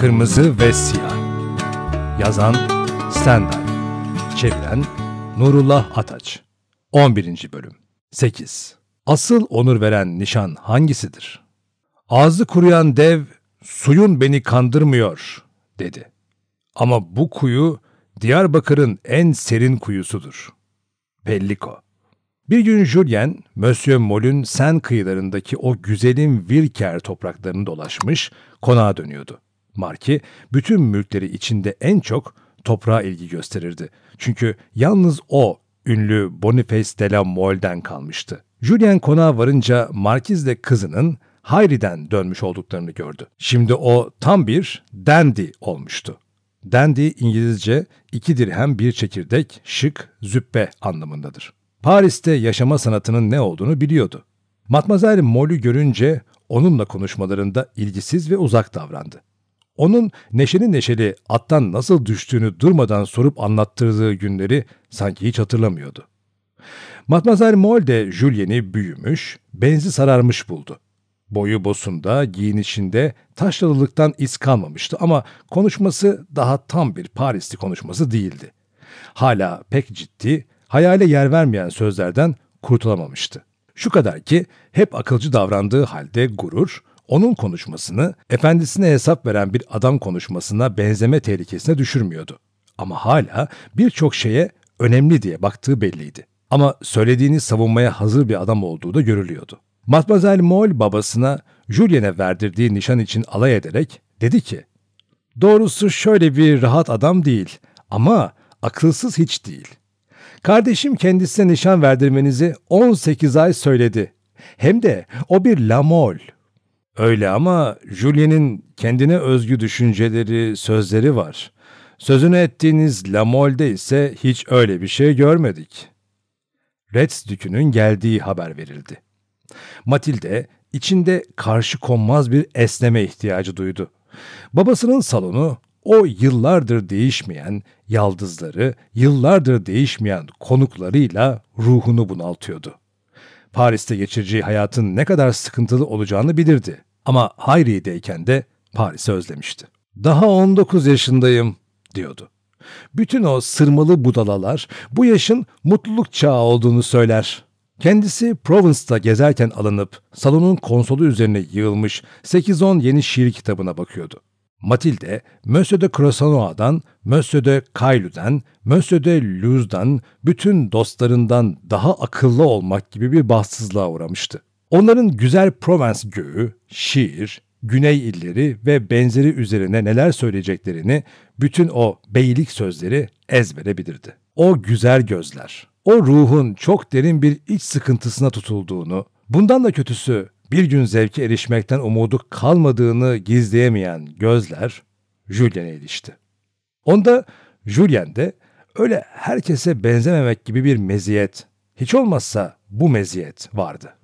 Kırmızı ve Siyah Yazan Stendhal Çeviren Nurullah Ataç 11. Bölüm 8. Asıl onur veren nişan hangisidir? Ağzı kuruyan dev, suyun beni kandırmıyor, dedi. Ama bu kuyu Diyarbakır'ın en serin kuyusudur. Pelliko. Bir gün Julien, Monsieur Mol'ün Sen kıyılarındaki o güzelim Vilker topraklarını dolaşmış, konağa dönüyordu. Marki bütün mülkleri içinde en çok toprağa ilgi gösterirdi. Çünkü yalnız o ünlü Boniface de la Mole'den kalmıştı. Julian konağa varınca Markiz de kızının Hayri'den dönmüş olduklarını gördü. Şimdi o tam bir dandy olmuştu. Dandy İngilizce iki dirhem bir çekirdek, şık, züppe anlamındadır. Paris'te yaşama sanatının ne olduğunu biliyordu. Matmazel Molly görünce onunla konuşmalarında ilgisiz ve uzak davrandı. Onun neşeli neşeli attan nasıl düştüğünü durmadan sorup anlattırdığı günleri sanki hiç hatırlamıyordu. Matmazel Moll de Julien'i büyümüş, benzi sararmış buldu. Boyu bosunda, giyinişinde taşralılıktan iz kalmamıştı ama konuşması daha tam bir Parisli konuşması değildi. Hala pek ciddi, hayale yer vermeyen sözlerden kurtulamamıştı. Şu kadar ki hep akılcı davrandığı halde gurur, onun konuşmasını efendisine hesap veren bir adam konuşmasına benzeme tehlikesine düşürmüyordu. Ama hala birçok şeye önemli diye baktığı belliydi. Ama söylediğini savunmaya hazır bir adam olduğu da görülüyordu. Matmazel Moll babasına Julien'e verdirdiği nişan için alay ederek dedi ki Doğrusu şöyle bir rahat adam değil ama akılsız hiç değil. Kardeşim kendisine nişan verdirmenizi 18 ay söyledi. Hem de o bir lamol, Öyle ama Julien'in kendine özgü düşünceleri, sözleri var. Sözünü ettiğiniz Lamol'de ise hiç öyle bir şey görmedik. Reds dükünün geldiği haber verildi. Matilde içinde karşı konmaz bir esneme ihtiyacı duydu. Babasının salonu o yıllardır değişmeyen yaldızları, yıllardır değişmeyen konuklarıyla ruhunu bunaltıyordu. Paris'te geçireceği hayatın ne kadar sıkıntılı olacağını bilirdi. Ama Hayri'deyken de Paris'i özlemişti. Daha 19 yaşındayım diyordu. Bütün o sırmalı budalalar bu yaşın mutluluk çağı olduğunu söyler. Kendisi Provence'da gezerken alınıp salonun konsolu üzerine yığılmış 8-10 yeni şiir kitabına bakıyordu. Matilde, Monsieur de Croissanoa'dan, Monsieur de Caylü'den, Monsieur de Luz'dan, bütün dostlarından daha akıllı olmak gibi bir bahtsızlığa uğramıştı. Onların güzel Provence göğü, şiir, güney illeri ve benzeri üzerine neler söyleyeceklerini bütün o beylik sözleri ezberebilirdi. O güzel gözler, o ruhun çok derin bir iç sıkıntısına tutulduğunu, bundan da kötüsü bir gün zevke erişmekten umudu kalmadığını gizleyemeyen gözler Julien'e ilişti. Onda Julien de öyle herkese benzememek gibi bir meziyet, hiç olmazsa bu meziyet vardı.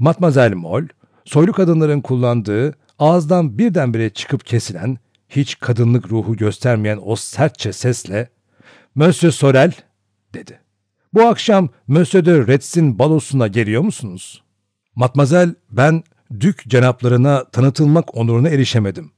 Matmazel Mol, soylu kadınların kullandığı, ağızdan birdenbire çıkıp kesilen, hiç kadınlık ruhu göstermeyen o sertçe sesle ''Monsieur Sorel'' dedi. ''Bu akşam Monsieur de Retz'in balosuna geliyor musunuz?'' Matmazel ben dük cenaplarına tanıtılmak onuruna erişemedim.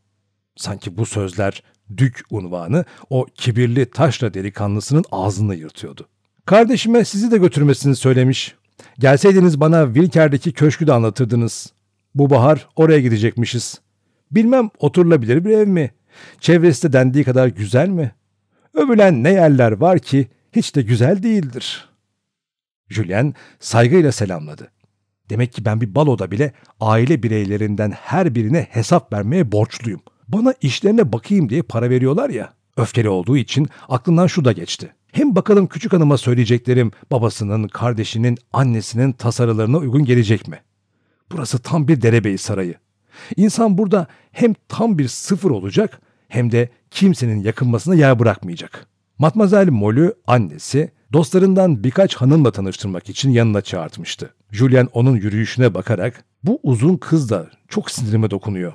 Sanki bu sözler dük unvanı o kibirli taşla delikanlısının ağzını yırtıyordu. Kardeşime sizi de götürmesini söylemiş. Gelseydiniz bana Wilker'deki köşkü de anlatırdınız. Bu bahar oraya gidecekmişiz. Bilmem oturulabilir bir ev mi? Çevresi de dendiği kadar güzel mi? Övülen ne yerler var ki hiç de güzel değildir. Julien saygıyla selamladı. Demek ki ben bir baloda bile aile bireylerinden her birine hesap vermeye borçluyum. Bana işlerine bakayım diye para veriyorlar ya. Öfkeli olduğu için aklından şu da geçti. Hem bakalım küçük hanıma söyleyeceklerim babasının, kardeşinin, annesinin tasarılarına uygun gelecek mi? Burası tam bir derebeyi sarayı. İnsan burada hem tam bir sıfır olacak hem de kimsenin yakınmasına yer bırakmayacak. Matmazel Molü annesi dostlarından birkaç hanımla tanıştırmak için yanına çağırtmıştı. Julian onun yürüyüşüne bakarak bu uzun kız da çok sinirime dokunuyor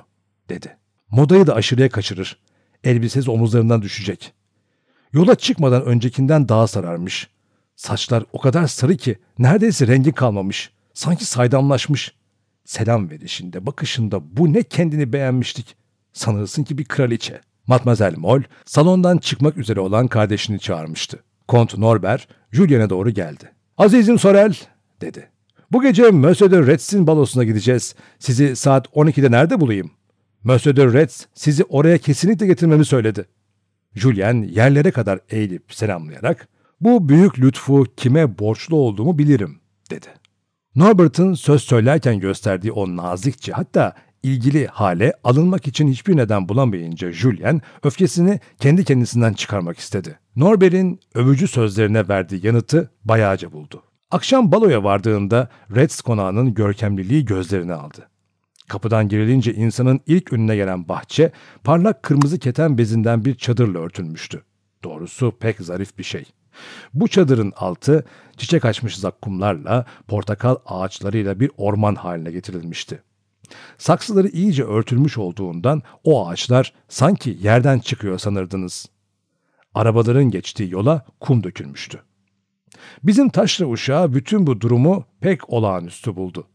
dedi. Modayı da aşırıya kaçırır. Elbisesi omuzlarından düşecek. Yola çıkmadan öncekinden daha sararmış. Saçlar o kadar sarı ki neredeyse rengi kalmamış. Sanki saydamlaşmış. Selam verişinde, bakışında bu ne kendini beğenmiştik? Sanırsın ki bir kraliçe. Matmazel Moll salondan çıkmak üzere olan kardeşini çağırmıştı. Kont Norbert Julien'e doğru geldi. Azizim Sorel, dedi. Bu gece Monsieur de Retz'in balosuna gideceğiz. Sizi saat 12'de nerede bulayım? Monsieur de Retz sizi oraya kesinlikle getirmemi söyledi. Julien yerlere kadar eğilip selamlayarak ''Bu büyük lütfu kime borçlu olduğumu bilirim.'' dedi. Norbert'ın söz söylerken gösterdiği o nazikçe hatta ilgili hale alınmak için hiçbir neden bulamayınca Julien öfkesini kendi kendisinden çıkarmak istedi. Norbert'in övücü sözlerine verdiği yanıtı bayağıca buldu. Akşam baloya vardığında Reds konağının görkemliliği gözlerini aldı. Kapıdan girilince insanın ilk önüne gelen bahçe parlak kırmızı keten bezinden bir çadırla örtülmüştü. Doğrusu pek zarif bir şey. Bu çadırın altı çiçek açmış zakkumlarla, portakal ağaçlarıyla bir orman haline getirilmişti. Saksıları iyice örtülmüş olduğundan o ağaçlar sanki yerden çıkıyor sanırdınız. Arabaların geçtiği yola kum dökülmüştü. Bizim taşra uşağı bütün bu durumu pek olağanüstü buldu.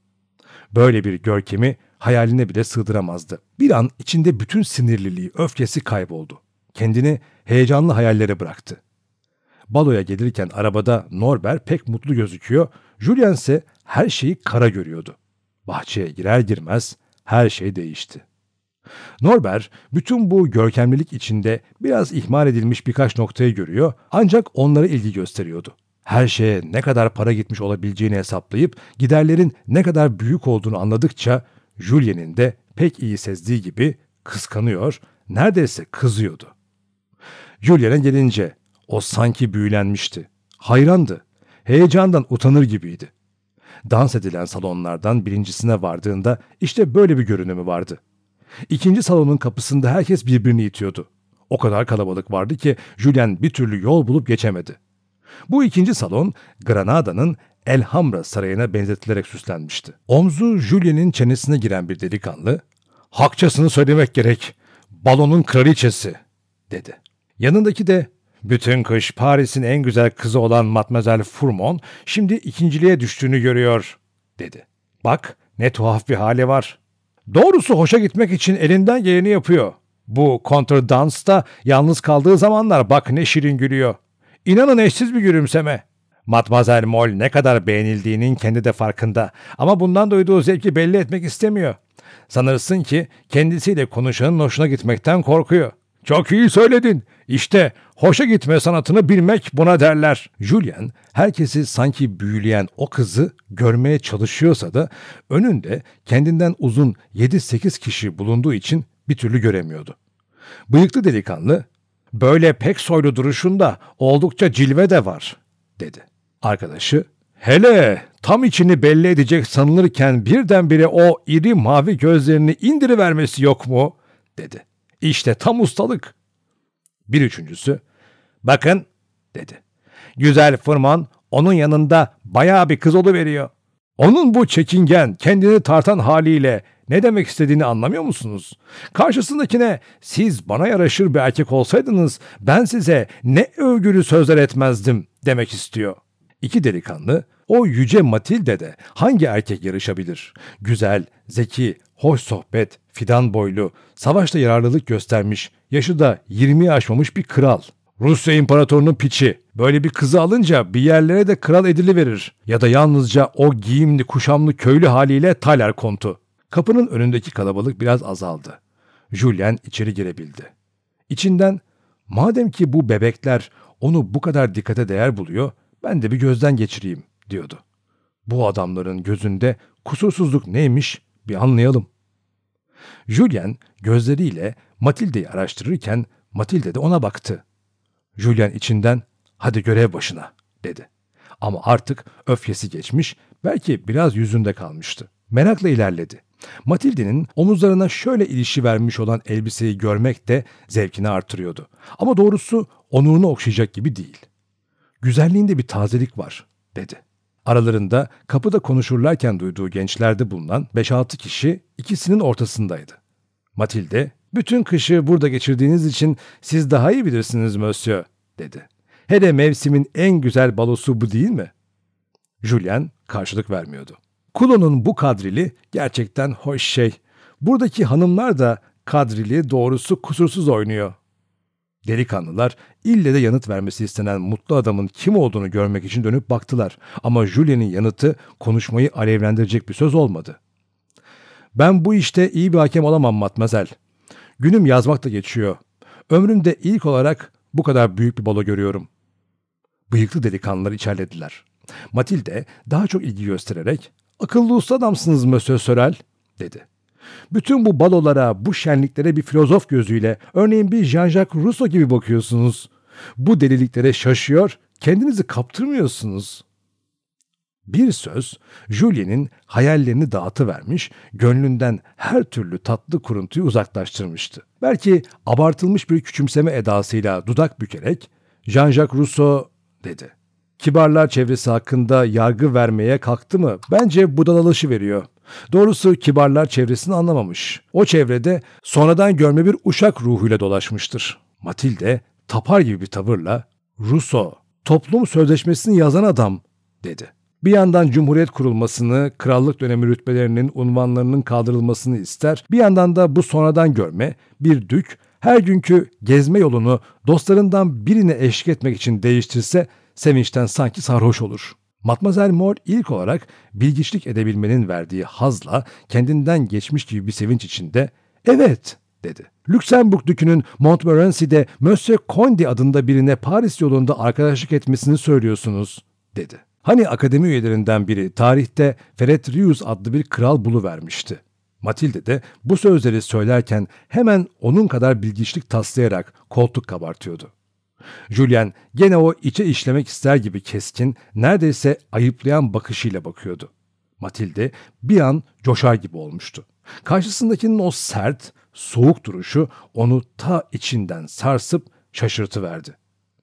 Böyle bir görkemi hayaline bile sığdıramazdı. Bir an içinde bütün sinirliliği, öfkesi kayboldu. Kendini heyecanlı hayallere bıraktı. Baloya gelirken arabada Norbert pek mutlu gözüküyor, Julian ise her şeyi kara görüyordu. Bahçeye girer girmez her şey değişti. Norbert bütün bu görkemlilik içinde biraz ihmal edilmiş birkaç noktayı görüyor ancak onlara ilgi gösteriyordu. Her şeye ne kadar para gitmiş olabileceğini hesaplayıp giderlerin ne kadar büyük olduğunu anladıkça Julien'in de pek iyi sezdiği gibi kıskanıyor, neredeyse kızıyordu. Julien'e gelince o sanki büyülenmişti. Hayrandı. Heyecandan utanır gibiydi. Dans edilen salonlardan birincisine vardığında işte böyle bir görünümü vardı. İkinci salonun kapısında herkes birbirini itiyordu. O kadar kalabalık vardı ki Julien bir türlü yol bulup geçemedi. Bu ikinci salon Granada'nın Elhamra sarayına benzetilerek süslenmişti. Omzu Julie'nin çenesine giren bir delikanlı, ''Hakçasını söylemek gerek, balonun kraliçesi.'' dedi. Yanındaki de bütün kış Paris'in en güzel kızı olan Matmazel Furmon şimdi ikinciliğe düştüğünü görüyor, dedi. Bak ne tuhaf bir hali var. Doğrusu hoşa gitmek için elinden geleni yapıyor. Bu dansta yalnız kaldığı zamanlar bak ne şirin gülüyor. İnanın eşsiz bir gülümseme. Matmazel Mol ne kadar beğenildiğinin kendi de farkında ama bundan duyduğu zevki belli etmek istemiyor. Sanırsın ki kendisiyle konuşanın hoşuna gitmekten korkuyor. Çok iyi söyledin. İşte hoşa gitme sanatını bilmek buna derler. Julian herkesi sanki büyüleyen o kızı görmeye çalışıyorsa da önünde kendinden uzun 7-8 kişi bulunduğu için bir türlü göremiyordu. Bıyıklı delikanlı böyle pek soylu duruşunda oldukça cilve de var dedi. Arkadaşı hele tam içini belli edecek sanılırken birdenbire o iri mavi gözlerini indirivermesi yok mu dedi. İşte tam ustalık. Bir üçüncüsü bakın dedi. Güzel fırman onun yanında bayağı bir kız veriyor. Onun bu çekingen, kendini tartan haliyle ne demek istediğini anlamıyor musunuz? Karşısındakine siz bana yaraşır bir erkek olsaydınız ben size ne övgülü sözler etmezdim demek istiyor. İki delikanlı o yüce Matilde de hangi erkek yarışabilir? Güzel, zeki, hoş sohbet, fidan boylu, savaşta yararlılık göstermiş, yaşı da 20'yi aşmamış bir kral. Rusya imparatorunun piçi. Böyle bir kızı alınca bir yerlere de kral edili verir. Ya da yalnızca o giyimli kuşamlı köylü haliyle Taler kontu. Kapının önündeki kalabalık biraz azaldı. Julien içeri girebildi. İçinden madem ki bu bebekler onu bu kadar dikkate değer buluyor, ben de bir gözden geçireyim diyordu. Bu adamların gözünde kusursuzluk neymiş bir anlayalım. Julian gözleriyle Matilde'yi araştırırken Matilde de ona baktı. Julian içinden hadi görev başına dedi. Ama artık öfkesi geçmiş belki biraz yüzünde kalmıştı. Merakla ilerledi. Matilde'nin omuzlarına şöyle ilişi vermiş olan elbiseyi görmek de zevkini artırıyordu. Ama doğrusu onurunu okşayacak gibi değil güzelliğinde bir tazelik var, dedi. Aralarında kapıda konuşurlarken duyduğu gençlerde bulunan 5-6 kişi ikisinin ortasındaydı. Matilde, bütün kışı burada geçirdiğiniz için siz daha iyi bilirsiniz Monsieur, dedi. Hele mevsimin en güzel balosu bu değil mi? Julian karşılık vermiyordu. Kulon'un bu kadrili gerçekten hoş şey. Buradaki hanımlar da kadrili doğrusu kusursuz oynuyor Delikanlılar ille de yanıt vermesi istenen mutlu adamın kim olduğunu görmek için dönüp baktılar ama Julien'in yanıtı konuşmayı alevlendirecek bir söz olmadı. Ben bu işte iyi bir hakem olamam Matmazel. Günüm yazmakta geçiyor. Ömrümde ilk olarak bu kadar büyük bir balo görüyorum. Bıyıklı delikanlılar içerlediler. Matilde daha çok ilgi göstererek ''Akıllı usta adamsınız Mösyö Sörel'' dedi. Bütün bu balolara, bu şenliklere bir filozof gözüyle, örneğin bir Jean-Jacques Rousseau gibi bakıyorsunuz. Bu deliliklere şaşıyor, kendinizi kaptırmıyorsunuz. Bir söz, Julien'in hayallerini dağıtıvermiş, gönlünden her türlü tatlı kuruntuyu uzaklaştırmıştı. Belki abartılmış bir küçümseme edasıyla dudak bükerek, Jean-Jacques Rousseau dedi. Kibarlar çevresi hakkında yargı vermeye kalktı mı? Bence budalalışı veriyor. Doğrusu kibarlar çevresini anlamamış. O çevrede sonradan görme bir uşak ruhuyla dolaşmıştır. Matilde tapar gibi bir tavırla Russo toplum sözleşmesini yazan adam dedi. Bir yandan Cumhuriyet kurulmasını, krallık dönemi rütbelerinin unvanlarının kaldırılmasını ister, bir yandan da bu sonradan görme, bir dük, her günkü gezme yolunu dostlarından birine eşlik etmek için değiştirse sevinçten sanki sarhoş olur.'' Matmazel Mor ilk olarak bilgiçlik edebilmenin verdiği hazla kendinden geçmiş gibi bir sevinç içinde ''Evet'' dedi. Lüksemburg dükünün Montmorency'de Monsieur Condi adında birine Paris yolunda arkadaşlık etmesini söylüyorsunuz, dedi. Hani akademi üyelerinden biri tarihte Ferret Rius adlı bir kral bulu vermişti. Matilde de bu sözleri söylerken hemen onun kadar bilgiçlik taslayarak koltuk kabartıyordu. Julian gene o içe işlemek ister gibi keskin, neredeyse ayıplayan bakışıyla bakıyordu. Matilde bir an coşar gibi olmuştu. Karşısındakinin o sert, soğuk duruşu onu ta içinden sarsıp şaşırtıverdi.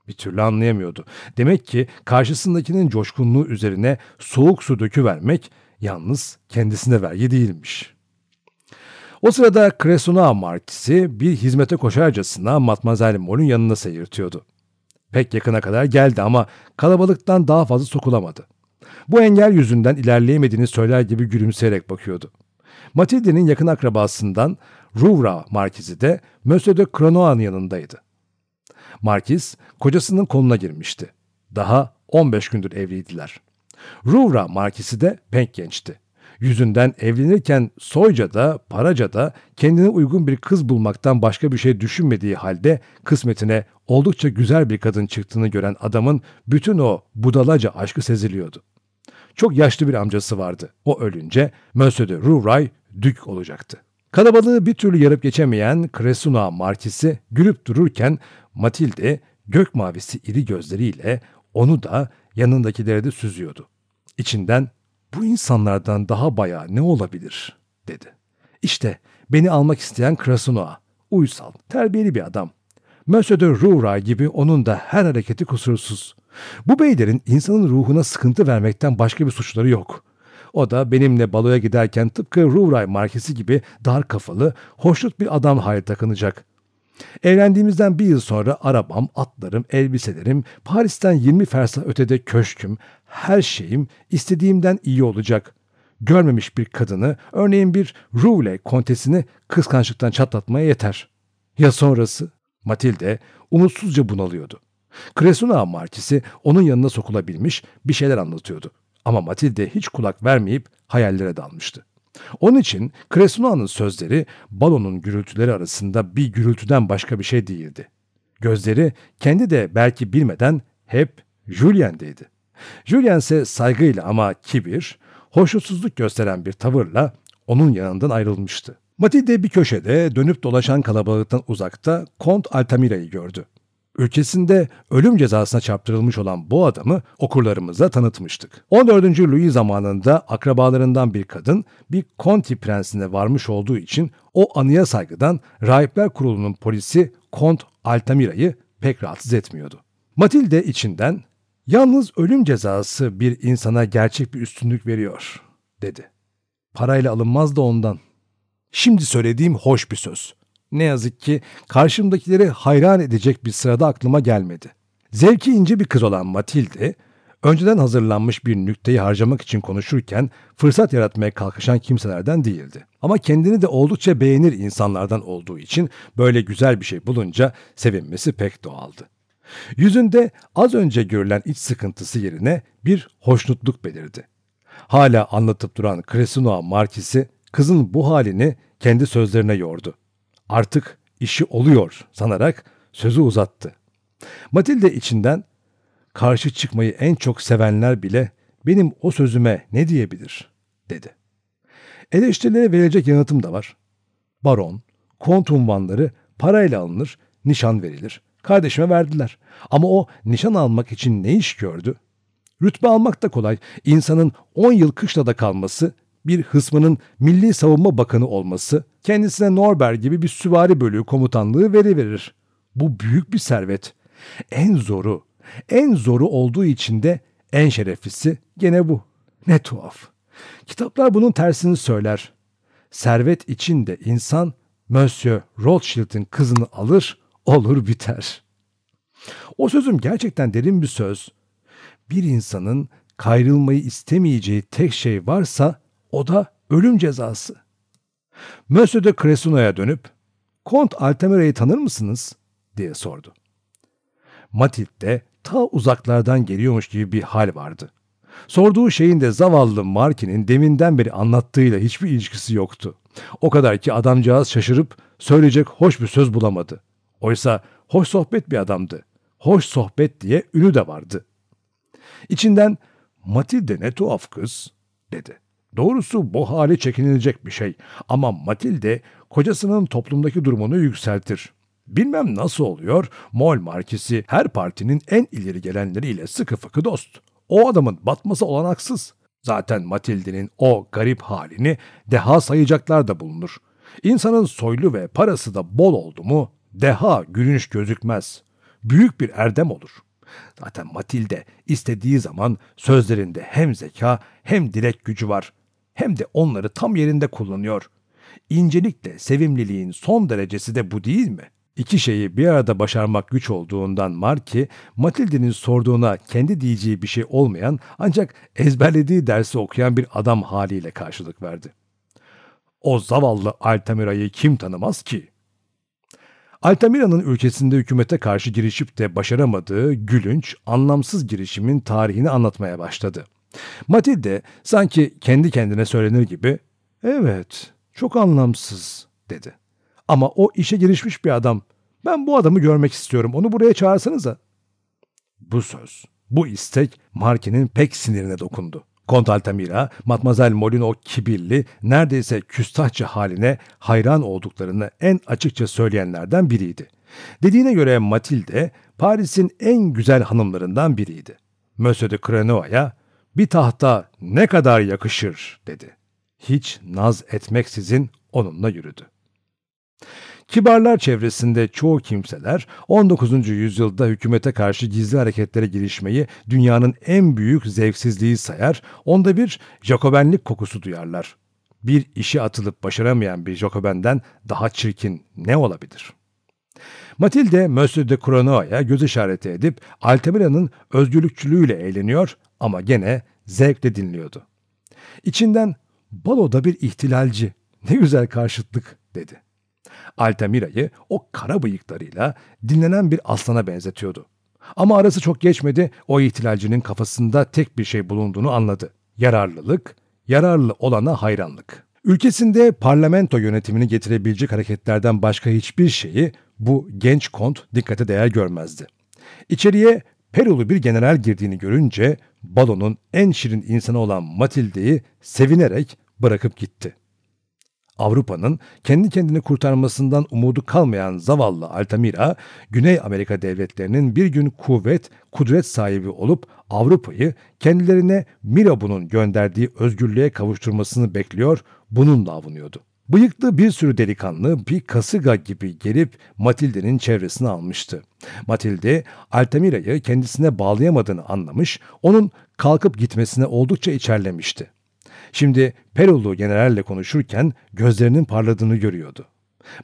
Bir türlü anlayamıyordu. Demek ki karşısındakinin coşkunluğu üzerine soğuk su döküvermek yalnız kendisine vergi değilmiş.'' O sırada Kresuna markisi bir hizmete koşarcasına Matmazel Mol'ün yanına seyirtiyordu. Pek yakına kadar geldi ama kalabalıktan daha fazla sokulamadı. Bu engel yüzünden ilerleyemediğini söyler gibi gülümseyerek bakıyordu. Matilde'nin yakın akrabasından Rouvra markizi de Monsieur de Cronoa'nın yanındaydı. Markiz kocasının koluna girmişti. Daha 15 gündür evliydiler. Rouvra markisi de pek gençti yüzünden evlenirken soyca da paraca da kendine uygun bir kız bulmaktan başka bir şey düşünmediği halde kısmetine oldukça güzel bir kadın çıktığını gören adamın bütün o budalaca aşkı seziliyordu. Çok yaşlı bir amcası vardı. O ölünce Monsieur de Rouvray dük olacaktı. Kalabalığı bir türlü yarıp geçemeyen Cresuna markisi gülüp dururken Matilde gök mavisi iri gözleriyle onu da yanındakilere de süzüyordu. İçinden bu insanlardan daha baya ne olabilir dedi. İşte beni almak isteyen Krasunoa, uysal, terbiyeli bir adam. Monsieur de gibi onun da her hareketi kusursuz. Bu beylerin insanın ruhuna sıkıntı vermekten başka bir suçları yok. O da benimle baloya giderken tıpkı Roura markesi gibi dar kafalı, hoşnut bir adam hayır takınacak.'' Evlendiğimizden bir yıl sonra arabam, atlarım, elbiselerim, Paris'ten 20 fersa ötede köşküm, her şeyim istediğimden iyi olacak. Görmemiş bir kadını, örneğin bir Roule kontesini kıskançlıktan çatlatmaya yeter. Ya sonrası? Matilde umutsuzca bunalıyordu. Kresuna markisi onun yanına sokulabilmiş bir şeyler anlatıyordu. Ama Matilde hiç kulak vermeyip hayallere dalmıştı. Onun için Kresuna'nın sözleri balonun gürültüleri arasında bir gürültüden başka bir şey değildi. Gözleri kendi de belki bilmeden hep Julien'deydi. Julian ise saygıyla ama kibir, hoşnutsuzluk gösteren bir tavırla onun yanından ayrılmıştı. Matilde bir köşede dönüp dolaşan kalabalıktan uzakta Kont Altamira'yı gördü. Ülkesinde ölüm cezasına çarptırılmış olan bu adamı okurlarımıza tanıtmıştık. 14. Louis zamanında akrabalarından bir kadın bir Conti prensine varmış olduğu için o anıya saygıdan rahipler kurulunun polisi Kont Altamira'yı pek rahatsız etmiyordu. Matilde içinden Yalnız ölüm cezası bir insana gerçek bir üstünlük veriyor, dedi. Parayla alınmaz da ondan. Şimdi söylediğim hoş bir söz. Ne yazık ki karşımdakileri hayran edecek bir sırada aklıma gelmedi. Zevki ince bir kız olan Matilde, önceden hazırlanmış bir nükteyi harcamak için konuşurken fırsat yaratmaya kalkışan kimselerden değildi. Ama kendini de oldukça beğenir insanlardan olduğu için böyle güzel bir şey bulunca sevinmesi pek doğaldı. Yüzünde az önce görülen iç sıkıntısı yerine bir hoşnutluk belirdi. Hala anlatıp duran Cresinoa Markisi kızın bu halini kendi sözlerine yordu. Artık işi oluyor sanarak sözü uzattı. Matilde içinden karşı çıkmayı en çok sevenler bile benim o sözüme ne diyebilir dedi. Eleştirilere verecek yanıtım da var. Baron, kont unvanları parayla alınır, nişan verilir. Kardeşime verdiler. Ama o nişan almak için ne iş gördü? Rütbe almak da kolay. İnsanın 10 yıl kışlada kalması, bir hısmının Milli Savunma Bakanı olması, kendisine Norber gibi bir süvari bölüğü komutanlığı verir. Bu büyük bir servet. En zoru, en zoru olduğu için de en şereflisi gene bu. Ne tuhaf. Kitaplar bunun tersini söyler. Servet için de insan Monsieur Rothschild'in kızını alır, olur biter. O sözüm gerçekten derin bir söz. Bir insanın kayrılmayı istemeyeceği tek şey varsa o da ölüm cezası. Monsieur de Cressuna'ya dönüp Kont Altamira'yı tanır mısınız? diye sordu. Matilde ta uzaklardan geliyormuş gibi bir hal vardı. Sorduğu şeyin de zavallı Markin'in deminden beri anlattığıyla hiçbir ilişkisi yoktu. O kadar ki adamcağız şaşırıp söyleyecek hoş bir söz bulamadı. Oysa hoş sohbet bir adamdı. Hoş sohbet diye ünü de vardı. İçinden Matilde ne tuhaf kız dedi. Doğrusu bu hali çekinilecek bir şey ama Matilde kocasının toplumdaki durumunu yükseltir. Bilmem nasıl oluyor, Mol Markisi her partinin en ileri gelenleriyle sıkı fıkı dost. O adamın batması olanaksız. Zaten Matilde'nin o garip halini deha sayacaklar da bulunur. İnsanın soylu ve parası da bol oldu mu Deha gülünç gözükmez. Büyük bir erdem olur. Zaten Matilde istediği zaman sözlerinde hem zeka hem dilek gücü var. Hem de onları tam yerinde kullanıyor. İncelikle sevimliliğin son derecesi de bu değil mi?'' İki şeyi bir arada başarmak güç olduğundan Marki, Matilde'nin sorduğuna kendi diyeceği bir şey olmayan ancak ezberlediği dersi okuyan bir adam haliyle karşılık verdi. O zavallı Altamira'yı kim tanımaz ki? Altamira'nın ülkesinde hükümete karşı girişip de başaramadığı gülünç, anlamsız girişimin tarihini anlatmaya başladı. Matilde sanki kendi kendine söylenir gibi ''Evet, çok anlamsız.'' dedi. ''Ama o işe girişmiş bir adam. Ben bu adamı görmek istiyorum. Onu buraya çağırsanıza.'' Bu söz, bu istek Markin'in pek sinirine dokundu. Kont Altamira, Matmazel Molino kibirli, neredeyse küstahça haline hayran olduklarını en açıkça söyleyenlerden biriydi. Dediğine göre Matilde, Paris'in en güzel hanımlarından biriydi. Monsieur de Crenoa'ya, bir tahta ne kadar yakışır dedi. Hiç naz etmeksizin onunla yürüdü. Kibarlar çevresinde çoğu kimseler 19. yüzyılda hükümete karşı gizli hareketlere girişmeyi dünyanın en büyük zevksizliği sayar, onda bir Jacobenlik kokusu duyarlar. Bir işi atılıp başaramayan bir Jacobenden daha çirkin ne olabilir?'' Matilde Monsieur de Cronoa'ya göz işareti edip Altamira'nın özgürlükçülüğüyle eğleniyor ama gene zevkle dinliyordu. İçinden baloda bir ihtilalci ne güzel karşıtlık dedi. Altamira'yı o kara bıyıklarıyla dinlenen bir aslana benzetiyordu. Ama arası çok geçmedi, o ihtilalcinin kafasında tek bir şey bulunduğunu anladı. Yararlılık, yararlı olana hayranlık. Ülkesinde parlamento yönetimini getirebilecek hareketlerden başka hiçbir şeyi bu genç kont dikkate değer görmezdi. İçeriye Perulu bir general girdiğini görünce balonun en şirin insanı olan Matilde'yi sevinerek bırakıp gitti. Avrupa'nın kendi kendini kurtarmasından umudu kalmayan zavallı Altamira, Güney Amerika devletlerinin bir gün kuvvet, kudret sahibi olup Avrupa'yı kendilerine Mirabu'nun gönderdiği özgürlüğe kavuşturmasını bekliyor, bununla avunuyordu. Bıyıklı bir sürü delikanlı bir kasıga gibi gelip Matilde'nin çevresini almıştı. Matilde, Altamira'yı kendisine bağlayamadığını anlamış, onun kalkıp gitmesine oldukça içerlemişti. Şimdi Perulu generalle konuşurken gözlerinin parladığını görüyordu.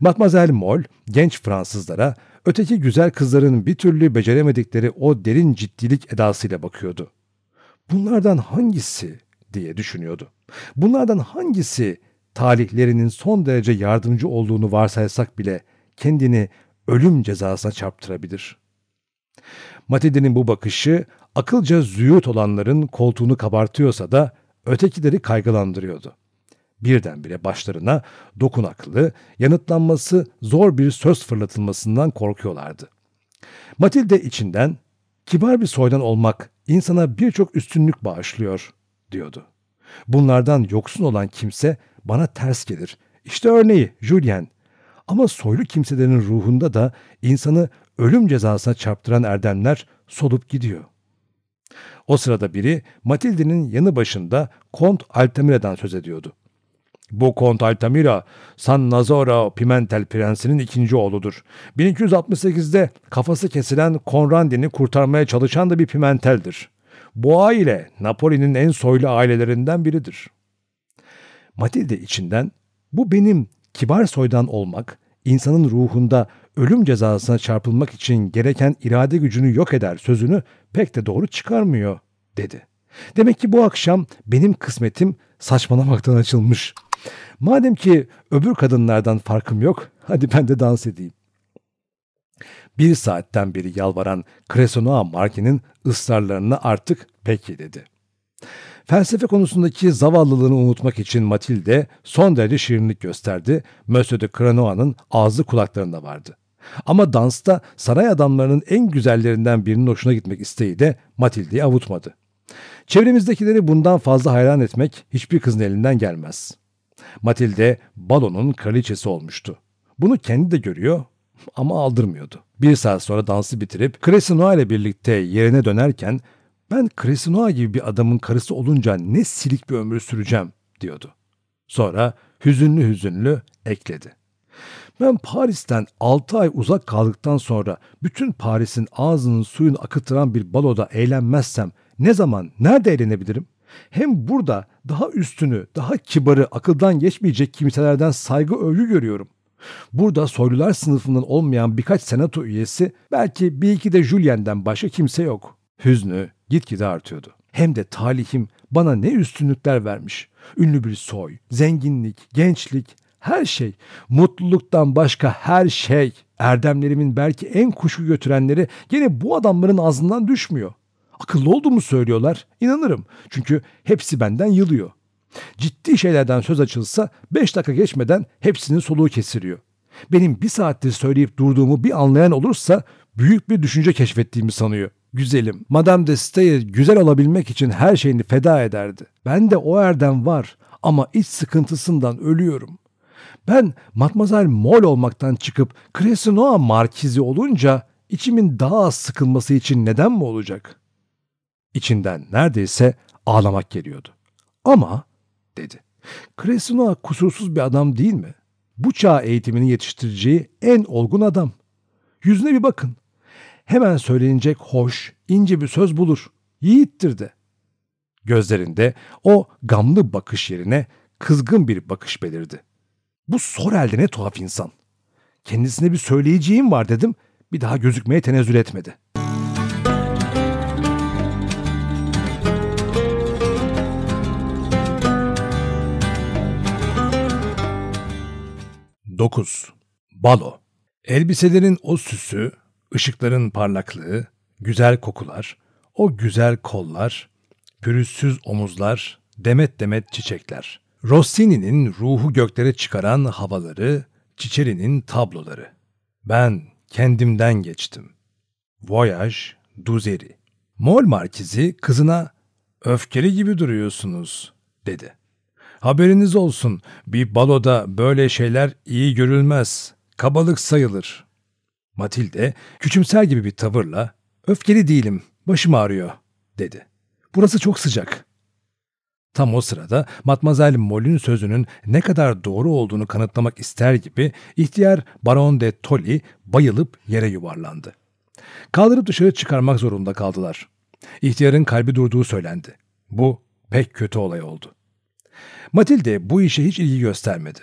Matmazel Moll genç Fransızlara öteki güzel kızların bir türlü beceremedikleri o derin ciddilik edasıyla bakıyordu. Bunlardan hangisi diye düşünüyordu. Bunlardan hangisi talihlerinin son derece yardımcı olduğunu varsaysak bile kendini ölüm cezasına çarptırabilir. Matilde'nin bu bakışı akılca züğürt olanların koltuğunu kabartıyorsa da ötekileri kaygılandırıyordu. Birdenbire başlarına dokunaklı, yanıtlanması zor bir söz fırlatılmasından korkuyorlardı. Matilde içinden kibar bir soydan olmak insana birçok üstünlük bağışlıyor diyordu. Bunlardan yoksun olan kimse bana ters gelir. İşte örneği Julien. Ama soylu kimselerin ruhunda da insanı ölüm cezasına çarptıran erdemler solup gidiyor.'' O sırada biri Matilde'nin yanı başında Kont Altamira'dan söz ediyordu. Bu Kont Altamira, San Nazaro Pimentel prensinin ikinci oğludur. 1268'de kafası kesilen Konrandin'i kurtarmaya çalışan da bir Pimentel'dir. Bu aile Napoli'nin en soylu ailelerinden biridir. Matilde içinden bu benim kibar soydan olmak, insanın ruhunda ölüm cezasına çarpılmak için gereken irade gücünü yok eder sözünü pek de doğru çıkarmıyor dedi. Demek ki bu akşam benim kısmetim saçmalamaktan açılmış. Madem ki öbür kadınlardan farkım yok, hadi ben de dans edeyim. Bir saatten beri yalvaran Cressonoa Marki'nin ısrarlarına artık peki dedi. Felsefe konusundaki zavallılığını unutmak için Matilde son derece şirinlik gösterdi. Monsieur de Cranoa'nın ağzı kulaklarında vardı. Ama dansta saray adamlarının en güzellerinden birinin hoşuna gitmek isteği de Matilda'yı avutmadı. Çevremizdekileri bundan fazla hayran etmek hiçbir kızın elinden gelmez. Matilde balonun kraliçesi olmuştu. Bunu kendi de görüyor ama aldırmıyordu. Bir saat sonra dansı bitirip Cresinoa ile birlikte yerine dönerken ben Cresinoa gibi bir adamın karısı olunca ne silik bir ömür süreceğim diyordu. Sonra hüzünlü hüzünlü ekledi. Ben Paris'ten 6 ay uzak kaldıktan sonra bütün Paris'in ağzının suyunu akıtıran bir baloda eğlenmezsem ne zaman, nerede eğlenebilirim? Hem burada daha üstünü, daha kibarı, akıldan geçmeyecek kimselerden saygı övgü görüyorum. Burada soylular sınıfından olmayan birkaç senato üyesi belki bir iki de Julien'den başka kimse yok. Hüznü gitgide artıyordu. Hem de talihim bana ne üstünlükler vermiş. Ünlü bir soy, zenginlik, gençlik, her şey, mutluluktan başka her şey, erdemlerimin belki en kuşku götürenleri gene bu adamların ağzından düşmüyor. Akıllı olduğumu söylüyorlar, inanırım. Çünkü hepsi benden yılıyor. Ciddi şeylerden söz açılsa 5 dakika geçmeden hepsinin soluğu kesiliyor. Benim bir saattir söyleyip durduğumu bir anlayan olursa büyük bir düşünce keşfettiğimi sanıyor. Güzelim, Madame de Stair güzel olabilmek için her şeyini feda ederdi. Ben de o erdem var ama iç sıkıntısından ölüyorum. Ben Matmazel Mol olmaktan çıkıp Kresinoa Markizi olunca içimin daha az sıkılması için neden mi olacak? İçinden neredeyse ağlamak geliyordu. Ama dedi. Kresinoa kusursuz bir adam değil mi? Bu çağ eğitimini yetiştireceği en olgun adam. Yüzüne bir bakın. Hemen söylenecek hoş, ince bir söz bulur. Yiğittir de. Gözlerinde o gamlı bakış yerine kızgın bir bakış belirdi. Bu Sorel'de ne tuhaf insan. Kendisine bir söyleyeceğim var dedim. Bir daha gözükmeye tenezzül etmedi. Dokuz. Balo Elbiselerin o süsü, ışıkların parlaklığı, güzel kokular, o güzel kollar, pürüzsüz omuzlar, demet demet çiçekler.'' Rossini'nin ruhu göklere çıkaran havaları, Çiçeri'nin tabloları. Ben kendimden geçtim. Voyage, Duzeri. Mol markizi kızına öfkeli gibi duruyorsunuz dedi. Haberiniz olsun bir baloda böyle şeyler iyi görülmez. Kabalık sayılır. Matilde küçümser gibi bir tavırla öfkeli değilim başım ağrıyor dedi. Burası çok sıcak. Tam o sırada Matmazel Mol'ün sözünün ne kadar doğru olduğunu kanıtlamak ister gibi ihtiyar Baron de Tolly bayılıp yere yuvarlandı. Kaldırıp dışarı çıkarmak zorunda kaldılar. İhtiyarın kalbi durduğu söylendi. Bu pek kötü olay oldu. Matilde bu işe hiç ilgi göstermedi.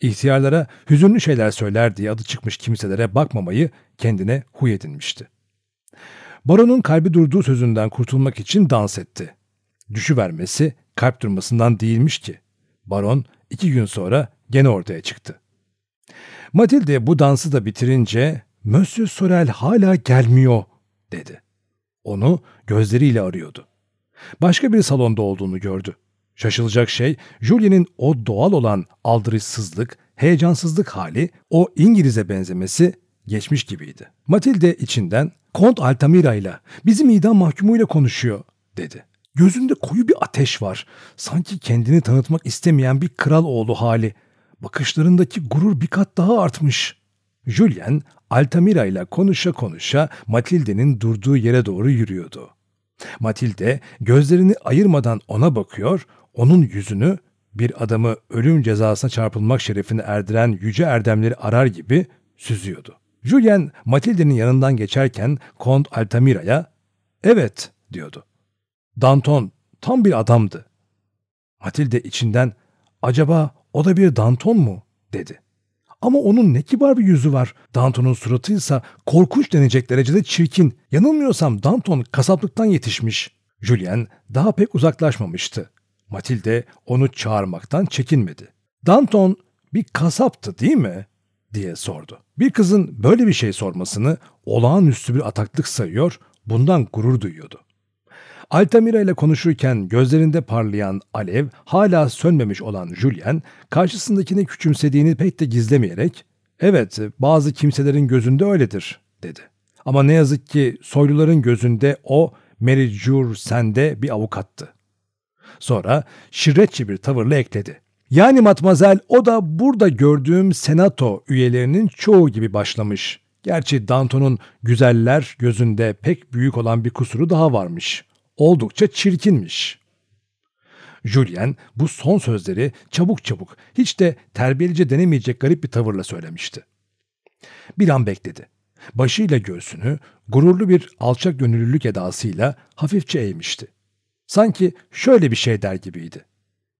İhtiyarlara hüzünlü şeyler söyler diye adı çıkmış kimselere bakmamayı kendine huy edinmişti. Baron'un kalbi durduğu sözünden kurtulmak için dans etti. Düşüvermesi kalp durmasından değilmiş ki. Baron iki gün sonra gene ortaya çıktı. Matilde bu dansı da bitirince Monsieur Sorel hala gelmiyor dedi. Onu gözleriyle arıyordu. Başka bir salonda olduğunu gördü. Şaşılacak şey Julien'in o doğal olan aldırışsızlık, heyecansızlık hali, o İngiliz'e benzemesi geçmiş gibiydi. Matilde içinden Kont Altamira ile bizim idam mahkumuyla konuşuyor dedi. Gözünde koyu bir ateş var. Sanki kendini tanıtmak istemeyen bir kral oğlu hali. Bakışlarındaki gurur bir kat daha artmış. Julien, Altamira ile konuşa konuşa Matilde'nin durduğu yere doğru yürüyordu. Matilde gözlerini ayırmadan ona bakıyor, onun yüzünü bir adamı ölüm cezasına çarpılmak şerefini erdiren yüce erdemleri arar gibi süzüyordu. Julien, Matilde'nin yanından geçerken Kont Altamira'ya ''Evet'' diyordu. Danton tam bir adamdı. Matilde içinden acaba o da bir Danton mu dedi. Ama onun ne kibar bir yüzü var. Danton'un suratıysa korkunç denecek derecede çirkin. Yanılmıyorsam Danton kasaplıktan yetişmiş. Julien daha pek uzaklaşmamıştı. Matilde onu çağırmaktan çekinmedi. Danton bir kasaptı değil mi? diye sordu. Bir kızın böyle bir şey sormasını olağanüstü bir ataklık sayıyor, bundan gurur duyuyordu. Altamira ile konuşurken gözlerinde parlayan alev hala sönmemiş olan Julien karşısındakini küçümsediğini pek de gizlemeyerek ''Evet bazı kimselerin gözünde öyledir.'' dedi. Ama ne yazık ki soyluların gözünde o Mary Jure Sende bir avukattı. Sonra şirretçi bir tavırla ekledi. Yani matmazel o da burada gördüğüm senato üyelerinin çoğu gibi başlamış. Gerçi Danton'un güzeller gözünde pek büyük olan bir kusuru daha varmış oldukça çirkinmiş. Julien bu son sözleri çabuk çabuk hiç de terbiyelice denemeyecek garip bir tavırla söylemişti. Bir an bekledi. Başıyla göğsünü gururlu bir alçak gönüllülük edasıyla hafifçe eğmişti. Sanki şöyle bir şey der gibiydi.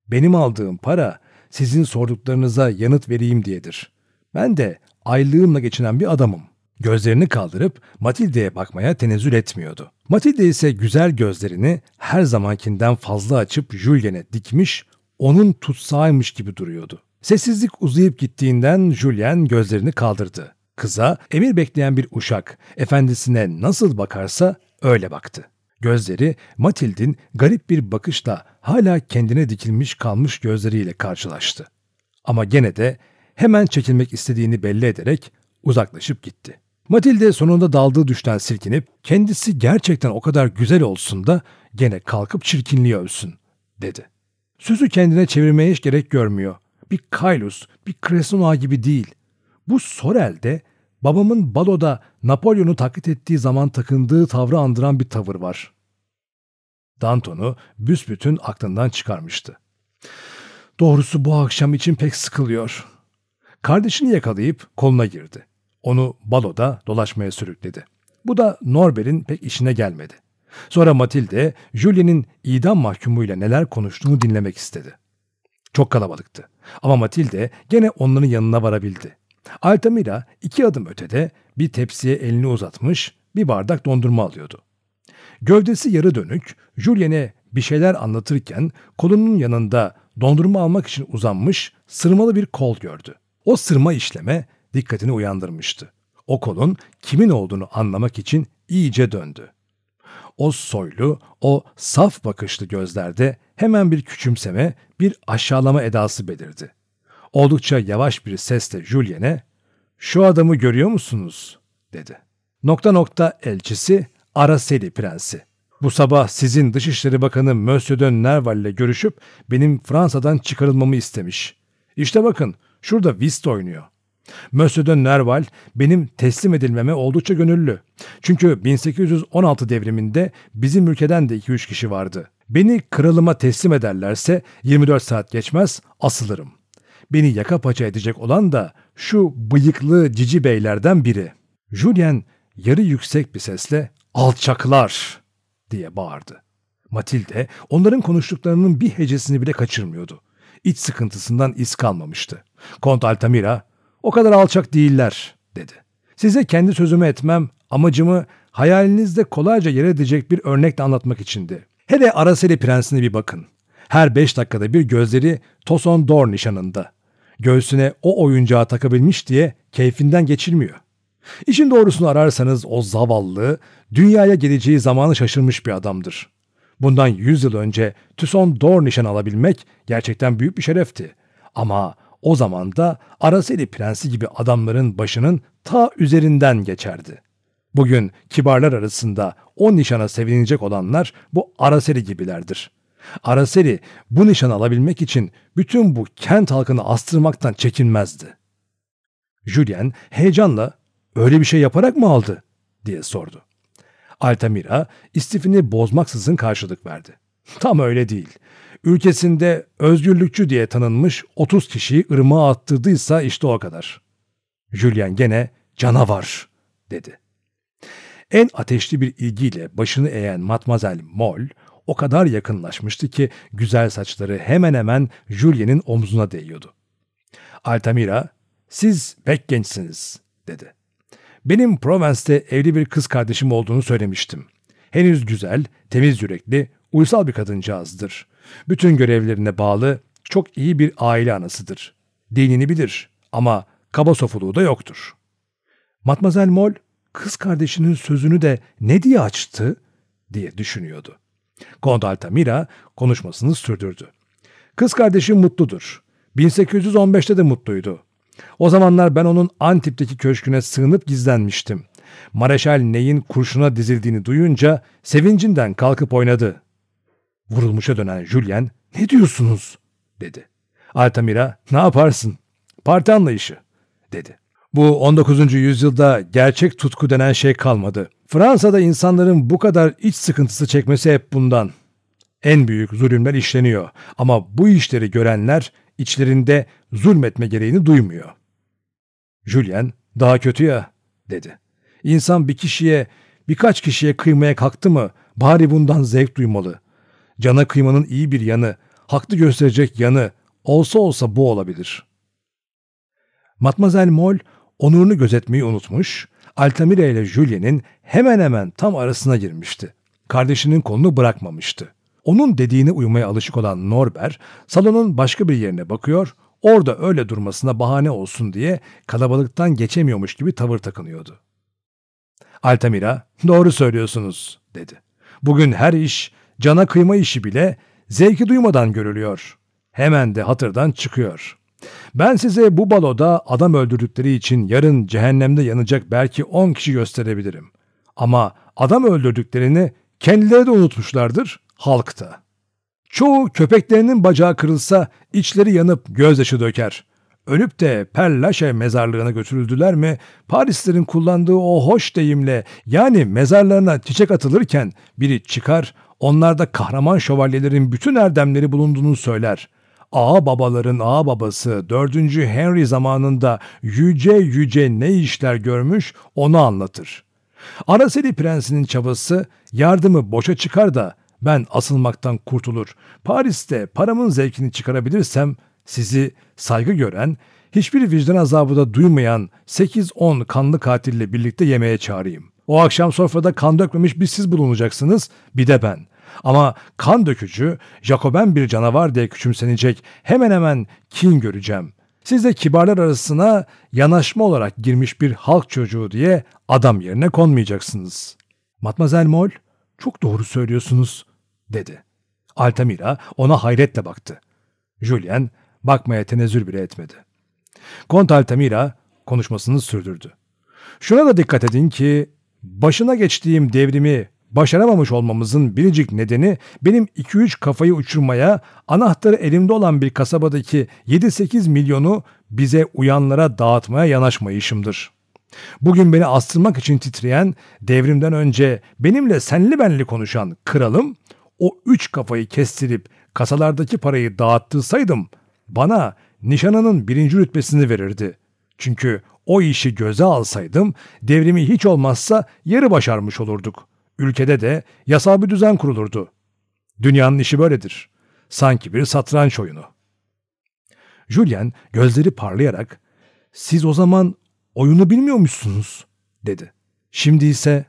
Benim aldığım para sizin sorduklarınıza yanıt vereyim diyedir. Ben de aylığımla geçinen bir adamım. Gözlerini kaldırıp Matilde'ye bakmaya tenezzül etmiyordu. Matilde ise güzel gözlerini her zamankinden fazla açıp Julien'e dikmiş, onun tutsağıymış gibi duruyordu. Sessizlik uzayıp gittiğinden Julien gözlerini kaldırdı. Kıza emir bekleyen bir uşak efendisine nasıl bakarsa öyle baktı. Gözleri Matild'in garip bir bakışla hala kendine dikilmiş kalmış gözleriyle karşılaştı. Ama gene de hemen çekilmek istediğini belli ederek uzaklaşıp gitti. Matilde sonunda daldığı düşten silkinip kendisi gerçekten o kadar güzel olsun da gene kalkıp çirkinliği ölsün dedi. Sözü kendine çevirmeye hiç gerek görmüyor. Bir Kaylus, bir Cresnoa gibi değil. Bu Sorel'de babamın baloda Napolyon'u taklit ettiği zaman takındığı tavrı andıran bir tavır var. Danton'u büsbütün aklından çıkarmıştı. Doğrusu bu akşam için pek sıkılıyor. Kardeşini yakalayıp koluna girdi onu baloda dolaşmaya sürükledi. Bu da Norbert'in pek işine gelmedi. Sonra Matilde, Julie'nin idam mahkumuyla neler konuştuğunu dinlemek istedi. Çok kalabalıktı. Ama Matilde gene onların yanına varabildi. Altamira iki adım ötede bir tepsiye elini uzatmış bir bardak dondurma alıyordu. Gövdesi yarı dönük, Julien'e bir şeyler anlatırken kolunun yanında dondurma almak için uzanmış sırmalı bir kol gördü. O sırma işleme dikkatini uyandırmıştı. O kolun kimin olduğunu anlamak için iyice döndü. O soylu, o saf bakışlı gözlerde hemen bir küçümseme, bir aşağılama edası belirdi. Oldukça yavaş bir sesle Julien'e ''Şu adamı görüyor musunuz?'' dedi. Nokta nokta elçisi Araseli Prensi. Bu sabah sizin Dışişleri Bakanı Monsieur de Nerval ile görüşüp benim Fransa'dan çıkarılmamı istemiş. İşte bakın şurada whist oynuyor. Monsieur de Nerval benim teslim edilmeme oldukça gönüllü. Çünkü 1816 devriminde bizim ülkeden de 2-3 kişi vardı. Beni kralıma teslim ederlerse 24 saat geçmez asılırım. Beni yaka paça edecek olan da şu bıyıklı cici beylerden biri. Julien yarı yüksek bir sesle alçaklar diye bağırdı. Matilde onların konuştuklarının bir hecesini bile kaçırmıyordu. İç sıkıntısından iz kalmamıştı. Kont Altamira o kadar alçak değiller dedi. Size kendi sözümü etmem amacımı hayalinizde kolayca yer edecek bir örnekle anlatmak içindi. Hele Araseli prensine bir bakın. Her beş dakikada bir gözleri Toson Dor nişanında. Göğsüne o oyuncağı takabilmiş diye keyfinden geçirmiyor. İşin doğrusunu ararsanız o zavallı, dünyaya geleceği zamanı şaşırmış bir adamdır. Bundan 100 yıl önce Tüson Dor nişan alabilmek gerçekten büyük bir şerefti. Ama o zaman da Araseli prensi gibi adamların başının ta üzerinden geçerdi. Bugün kibarlar arasında o nişana sevinecek olanlar bu Araseli gibilerdir. Araseli bu nişan alabilmek için bütün bu kent halkını astırmaktan çekinmezdi. Julien heyecanla öyle bir şey yaparak mı aldı diye sordu. Altamira istifini bozmaksızın karşılık verdi. Tam öyle değil. Ülkesinde özgürlükçü diye tanınmış 30 kişiyi ırmağa attırdıysa işte o kadar. Julian gene canavar dedi. En ateşli bir ilgiyle başını eğen Matmazel Moll o kadar yakınlaşmıştı ki güzel saçları hemen hemen Julian'in omzuna değiyordu. Altamira, siz pek gençsiniz dedi. Benim Provence'de evli bir kız kardeşim olduğunu söylemiştim. Henüz güzel, temiz yürekli, uysal bir kadıncağızdır. Bütün görevlerine bağlı çok iyi bir aile anasıdır. Dinini bilir ama kaba sofuluğu da yoktur. Matmazel Mol kız kardeşinin sözünü de ne diye açtı diye düşünüyordu. Gondalta Mira konuşmasını sürdürdü. Kız kardeşim mutludur. 1815'te de mutluydu. O zamanlar ben onun Antip'teki köşküne sığınıp gizlenmiştim. Mareşal Ney'in kurşuna dizildiğini duyunca sevincinden kalkıp oynadı. Vurulmuşa dönen Julien ne diyorsunuz dedi. Altamira ne yaparsın? Parti anlayışı dedi. Bu 19. yüzyılda gerçek tutku denen şey kalmadı. Fransa'da insanların bu kadar iç sıkıntısı çekmesi hep bundan. En büyük zulümler işleniyor ama bu işleri görenler içlerinde zulmetme gereğini duymuyor. Julien daha kötü ya dedi. İnsan bir kişiye birkaç kişiye kıymaya kalktı mı bari bundan zevk duymalı. Cana kıymanın iyi bir yanı, haklı gösterecek yanı olsa olsa bu olabilir. Matmazel Mol onurunu gözetmeyi unutmuş, Altamira ile Julien'in hemen hemen tam arasına girmişti. Kardeşinin kolunu bırakmamıştı. Onun dediğine uymaya alışık olan Norbert, salonun başka bir yerine bakıyor, orada öyle durmasına bahane olsun diye kalabalıktan geçemiyormuş gibi tavır takınıyordu. Altamira, doğru söylüyorsunuz, dedi. Bugün her iş cana kıyma işi bile zevki duymadan görülüyor. Hemen de hatırdan çıkıyor. Ben size bu baloda adam öldürdükleri için yarın cehennemde yanacak belki 10 kişi gösterebilirim. Ama adam öldürdüklerini kendileri de unutmuşlardır, halkta. Çoğu köpeklerinin bacağı kırılsa içleri yanıp gözyaşı döker. Ölüp de Perlaşe mezarlığına götürüldüler mi Parislerin kullandığı o hoş deyimle yani mezarlarına çiçek atılırken biri çıkar Onlarda kahraman şövalyelerin bütün erdemleri bulunduğunu söyler. Ağa babaların ağa babası 4. Henry zamanında yüce yüce ne işler görmüş onu anlatır. Araseli prensinin çabası yardımı boşa çıkar da ben asılmaktan kurtulur. Paris'te paramın zevkini çıkarabilirsem sizi saygı gören, hiçbir vicdan azabı da duymayan 8-10 kanlı katille birlikte yemeğe çağırayım. O akşam sofrada kan dökmemiş bir siz bulunacaksınız, bir de ben. Ama kan dökücü, Jacoben bir canavar diye küçümsenecek hemen hemen kin göreceğim. Siz de kibarlar arasına yanaşma olarak girmiş bir halk çocuğu diye adam yerine konmayacaksınız. Matmazel Mol, çok doğru söylüyorsunuz, dedi. Altamira ona hayretle baktı. Julien bakmaya tenezzül bile etmedi. Kont Altamira konuşmasını sürdürdü. Şuna da dikkat edin ki başına geçtiğim devrimi başaramamış olmamızın biricik nedeni benim 2-3 kafayı uçurmaya, anahtarı elimde olan bir kasabadaki 7-8 milyonu bize uyanlara dağıtmaya yanaşmayışımdır. Bugün beni astırmak için titreyen, devrimden önce benimle senli benli konuşan kralım, o üç kafayı kestirip kasalardaki parayı dağıttırsaydım, bana nişanının birinci rütbesini verirdi. Çünkü o işi göze alsaydım devrimi hiç olmazsa yarı başarmış olurduk. Ülkede de yasal bir düzen kurulurdu. Dünyanın işi böyledir. Sanki bir satranç oyunu. Julien gözleri parlayarak siz o zaman oyunu bilmiyormuşsunuz dedi. Şimdi ise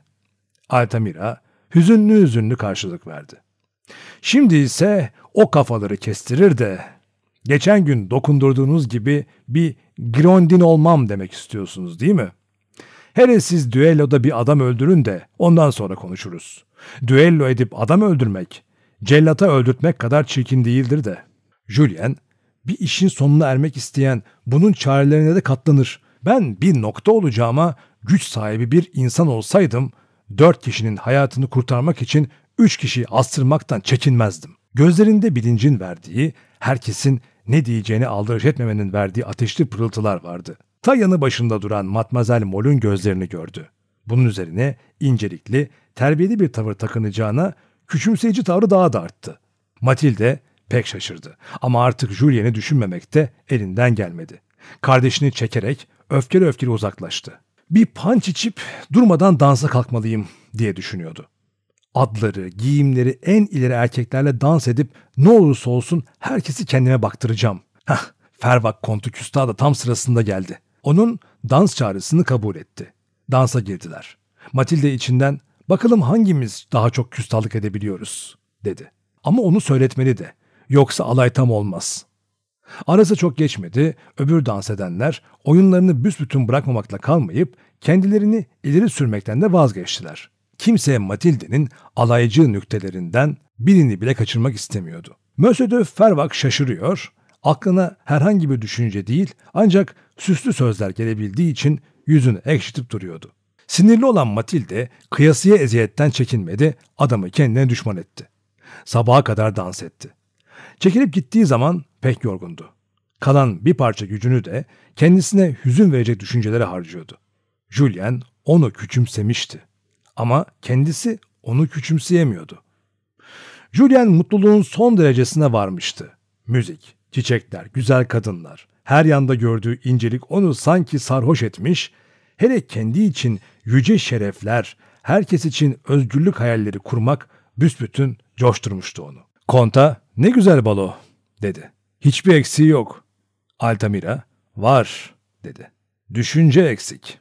Altamira hüzünlü hüzünlü karşılık verdi. Şimdi ise o kafaları kestirir de geçen gün dokundurduğunuz gibi bir Grondin olmam demek istiyorsunuz değil mi? Hele siz düelloda bir adam öldürün de ondan sonra konuşuruz. Düello edip adam öldürmek, cellata öldürtmek kadar çirkin değildir de. Julien, bir işin sonuna ermek isteyen bunun çarelerine de katlanır. Ben bir nokta olacağıma güç sahibi bir insan olsaydım, dört kişinin hayatını kurtarmak için üç kişiyi astırmaktan çekinmezdim. Gözlerinde bilincin verdiği, herkesin ne diyeceğini aldırış etmemenin verdiği ateşli pırıltılar vardı. Ta yanı başında duran Matmazel Mol'un gözlerini gördü. Bunun üzerine incelikli, terbiyeli bir tavır takınacağına küçümseyici tavrı daha da arttı. Matilde pek şaşırdı ama artık Julien'i düşünmemekte elinden gelmedi. Kardeşini çekerek öfkeli öfkeli uzaklaştı. Bir panç içip durmadan dansa kalkmalıyım diye düşünüyordu adları, giyimleri en ileri erkeklerle dans edip ne olursa olsun herkesi kendime baktıracağım. Hah, Fervak kontu küstah da tam sırasında geldi. Onun dans çağrısını kabul etti. Dansa girdiler. Matilde içinden bakalım hangimiz daha çok küstahlık edebiliyoruz dedi. Ama onu söyletmeli de. Yoksa alay tam olmaz. Arası çok geçmedi, öbür dans edenler oyunlarını büsbütün bırakmamakla kalmayıp kendilerini ileri sürmekten de vazgeçtiler.'' kimse Matilde'nin alaycı nüktelerinden birini bile kaçırmak istemiyordu. Monsieur de Fervak şaşırıyor, aklına herhangi bir düşünce değil ancak süslü sözler gelebildiği için yüzünü ekşitip duruyordu. Sinirli olan Matilde kıyasıya eziyetten çekinmedi, adamı kendine düşman etti. Sabaha kadar dans etti. Çekilip gittiği zaman pek yorgundu. Kalan bir parça gücünü de kendisine hüzün verecek düşüncelere harcıyordu. Julien onu küçümsemişti. Ama kendisi onu küçümseyemiyordu. Julian mutluluğun son derecesine varmıştı. Müzik, çiçekler, güzel kadınlar, her yanda gördüğü incelik onu sanki sarhoş etmiş, hele kendi için yüce şerefler, herkes için özgürlük hayalleri kurmak büsbütün coşturmuştu onu. Konta, ne güzel balo, dedi. Hiçbir eksiği yok. Altamira, var, dedi. Düşünce eksik.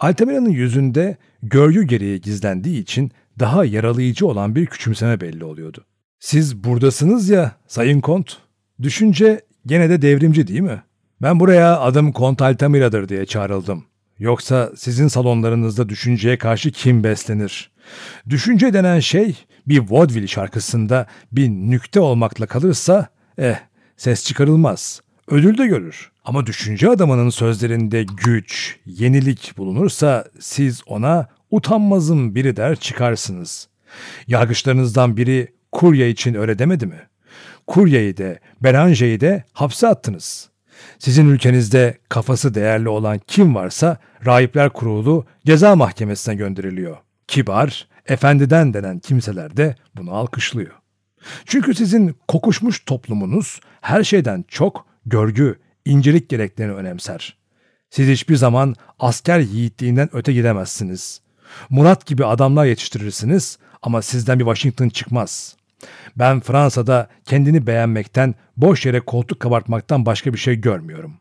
Altamira'nın yüzünde görgü gereği gizlendiği için daha yaralayıcı olan bir küçümseme belli oluyordu. Siz buradasınız ya Sayın Kont. Düşünce gene de devrimci değil mi? Ben buraya adım Kont Altamira'dır diye çağrıldım. Yoksa sizin salonlarınızda düşünceye karşı kim beslenir? Düşünce denen şey bir vaudeville şarkısında bir nükte olmakla kalırsa eh ses çıkarılmaz. Ödül de görür. Ama düşünce adamının sözlerinde güç, yenilik bulunursa siz ona utanmazım biri der çıkarsınız. Yargıçlarınızdan biri kurye için öyle demedi mi? Kuryeyi de Beranje'yi de hapse attınız. Sizin ülkenizde kafası değerli olan kim varsa rahipler kurulu ceza mahkemesine gönderiliyor. Kibar, efendiden denen kimseler de bunu alkışlıyor. Çünkü sizin kokuşmuş toplumunuz her şeyden çok görgü, incelik gereklerini önemser. Siz hiçbir zaman asker yiğitliğinden öte gidemezsiniz. Murat gibi adamlar yetiştirirsiniz ama sizden bir Washington çıkmaz. Ben Fransa'da kendini beğenmekten, boş yere koltuk kabartmaktan başka bir şey görmüyorum.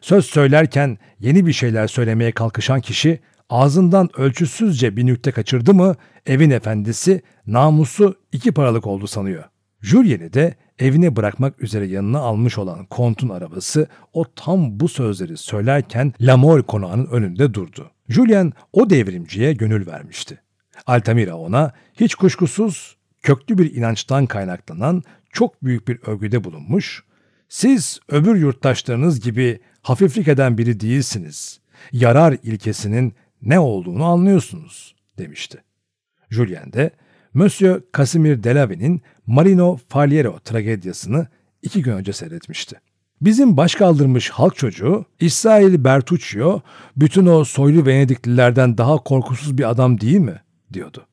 Söz söylerken yeni bir şeyler söylemeye kalkışan kişi ağzından ölçüsüzce bir nükte kaçırdı mı evin efendisi namusu iki paralık oldu sanıyor. Jülyen'i de evine bırakmak üzere yanına almış olan Kont'un arabası o tam bu sözleri söylerken Lamol konağının önünde durdu. Julian o devrimciye gönül vermişti. Altamira ona hiç kuşkusuz köklü bir inançtan kaynaklanan çok büyük bir övgüde bulunmuş, siz öbür yurttaşlarınız gibi hafiflik eden biri değilsiniz. Yarar ilkesinin ne olduğunu anlıyorsunuz demişti. Julian de Monsieur Casimir Delavi'nin Marino Faliero tragedyasını iki gün önce seyretmişti. Bizim baş kaldırmış halk çocuğu İsrail Bertuccio bütün o soylu Venediklilerden daha korkusuz bir adam değil mi? diyordu.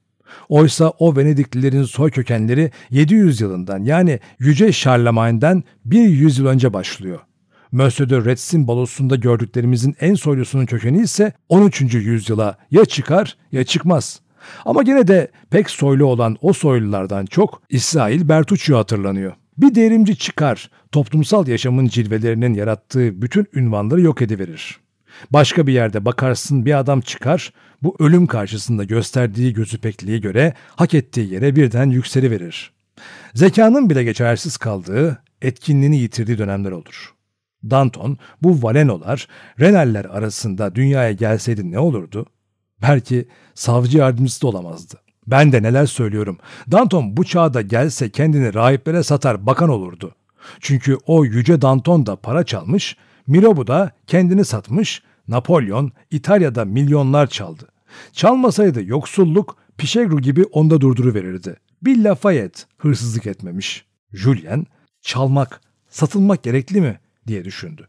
Oysa o Venediklilerin soy kökenleri 700 yılından yani Yüce Şarlemagne'den bir yüzyıl önce başlıyor. Monsieur de Retz'in balosunda gördüklerimizin en soylusunun kökeni ise 13. yüzyıla ya çıkar ya çıkmaz. Ama gene de pek soylu olan o soylulardan çok İsrail Bertuccio hatırlanıyor. Bir devrimci çıkar, toplumsal yaşamın cilvelerinin yarattığı bütün ünvanları yok ediverir. Başka bir yerde bakarsın bir adam çıkar, bu ölüm karşısında gösterdiği gözü gözüpekliğe göre hak ettiği yere birden yükseliverir. Zekanın bile geçersiz kaldığı, etkinliğini yitirdiği dönemler olur. Danton, bu Valenolar, Renal'ler arasında dünyaya gelseydi ne olurdu? Belki savcı yardımcısı da olamazdı. Ben de neler söylüyorum. Danton bu çağda gelse kendini rahiplere satar bakan olurdu. Çünkü o yüce Danton da para çalmış, Mirobu da kendini satmış, Napolyon İtalya'da milyonlar çaldı. Çalmasaydı yoksulluk Pişegru gibi onda durduruverirdi. Bir Lafayette hırsızlık etmemiş. Julien, çalmak, satılmak gerekli mi diye düşündü.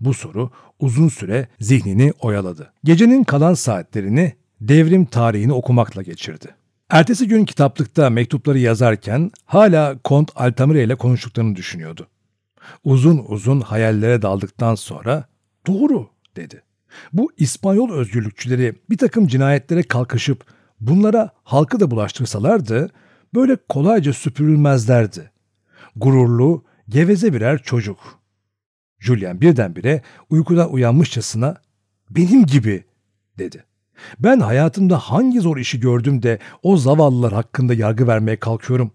Bu soru uzun süre zihnini oyaladı. Gecenin kalan saatlerini devrim tarihini okumakla geçirdi. Ertesi gün kitaplıkta mektupları yazarken hala Kont Altamira ile konuştuklarını düşünüyordu. Uzun uzun hayallere daldıktan sonra doğru dedi. Bu İspanyol özgürlükçüleri bir takım cinayetlere kalkışıp bunlara halkı da bulaştırsalardı böyle kolayca süpürülmezlerdi. Gururlu, geveze birer çocuk. Julien birdenbire uykudan uyanmışçasına benim gibi dedi. Ben hayatımda hangi zor işi gördüm de o zavallılar hakkında yargı vermeye kalkıyorum.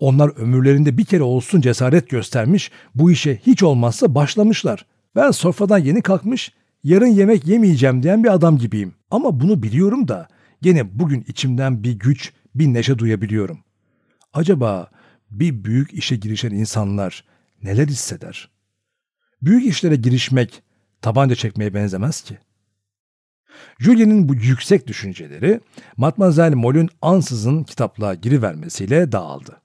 Onlar ömürlerinde bir kere olsun cesaret göstermiş, bu işe hiç olmazsa başlamışlar. Ben sofradan yeni kalkmış, yarın yemek yemeyeceğim diyen bir adam gibiyim. Ama bunu biliyorum da gene bugün içimden bir güç, bir neşe duyabiliyorum. Acaba bir büyük işe girişen insanlar neler hisseder?'' büyük işlere girişmek tabanca çekmeye benzemez ki. Julien'in bu yüksek düşünceleri Matmazel Mol'ün ansızın kitaplığa girivermesiyle dağıldı.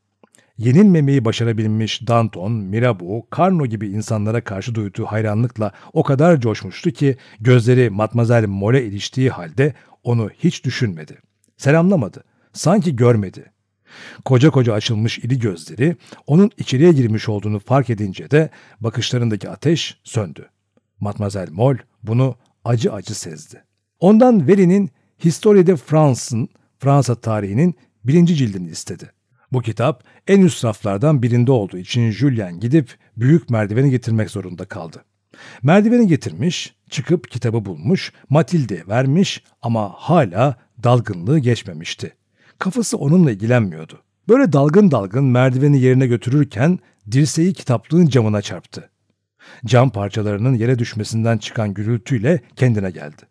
Yenilmemeyi başarabilmiş Danton, Mirabeau, Carnot gibi insanlara karşı duyduğu hayranlıkla o kadar coşmuştu ki gözleri Matmazel Mol'e iliştiği halde onu hiç düşünmedi. Selamlamadı. Sanki görmedi. Koca koca açılmış ili gözleri onun içeriye girmiş olduğunu fark edince de bakışlarındaki ateş söndü. Matmazel Mol bunu acı acı sezdi. Ondan Veri'nin Historie de France'ın Fransa tarihinin birinci cildini istedi. Bu kitap en üst raflardan birinde olduğu için Julien gidip büyük merdiveni getirmek zorunda kaldı. Merdiveni getirmiş, çıkıp kitabı bulmuş, Matilde'ye vermiş ama hala dalgınlığı geçmemişti. Kafası onunla ilgilenmiyordu. Böyle dalgın dalgın merdiveni yerine götürürken dirseği kitaplığın camına çarptı. Cam parçalarının yere düşmesinden çıkan gürültüyle kendine geldi.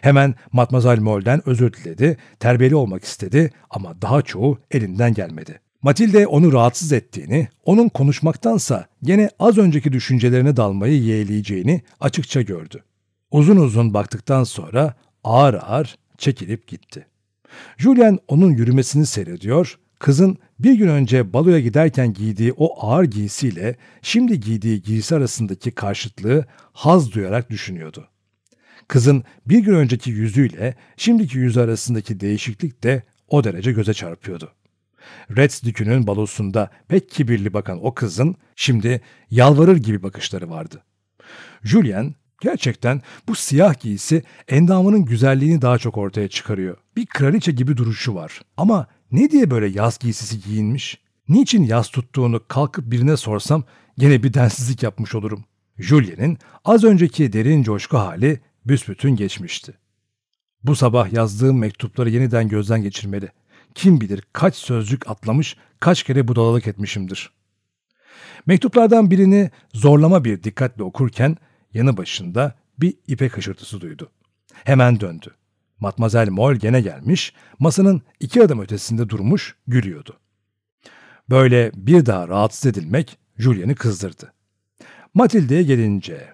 Hemen Matmazel Moll'den özür diledi, terbiyeli olmak istedi ama daha çoğu elinden gelmedi. Matilde onu rahatsız ettiğini, onun konuşmaktansa gene az önceki düşüncelerine dalmayı yeğleyeceğini açıkça gördü. Uzun uzun baktıktan sonra ağır ağır çekilip gitti. Julian onun yürümesini seyrediyor, kızın bir gün önce baloya giderken giydiği o ağır giysiyle şimdi giydiği giysi arasındaki karşıtlığı haz duyarak düşünüyordu. Kızın bir gün önceki yüzüyle şimdiki yüzü arasındaki değişiklik de o derece göze çarpıyordu. Reds Dükü'nün balosunda pek kibirli bakan o kızın şimdi yalvarır gibi bakışları vardı. Julian Gerçekten bu siyah giysi endamının güzelliğini daha çok ortaya çıkarıyor. Bir kraliçe gibi duruşu var. Ama ne diye böyle yaz giysisi giyinmiş? Niçin yaz tuttuğunu kalkıp birine sorsam gene bir densizlik yapmış olurum. Julia'nın az önceki derin coşku hali büsbütün geçmişti. Bu sabah yazdığım mektupları yeniden gözden geçirmeli. Kim bilir kaç sözcük atlamış, kaç kere budalalık etmişimdir. Mektuplardan birini zorlama bir dikkatle okurken yanı başında bir ipek hışırtısı duydu. Hemen döndü. Matmazel Mol gene gelmiş, masanın iki adım ötesinde durmuş, gülüyordu. Böyle bir daha rahatsız edilmek Julien'i kızdırdı. Matilde'ye gelince,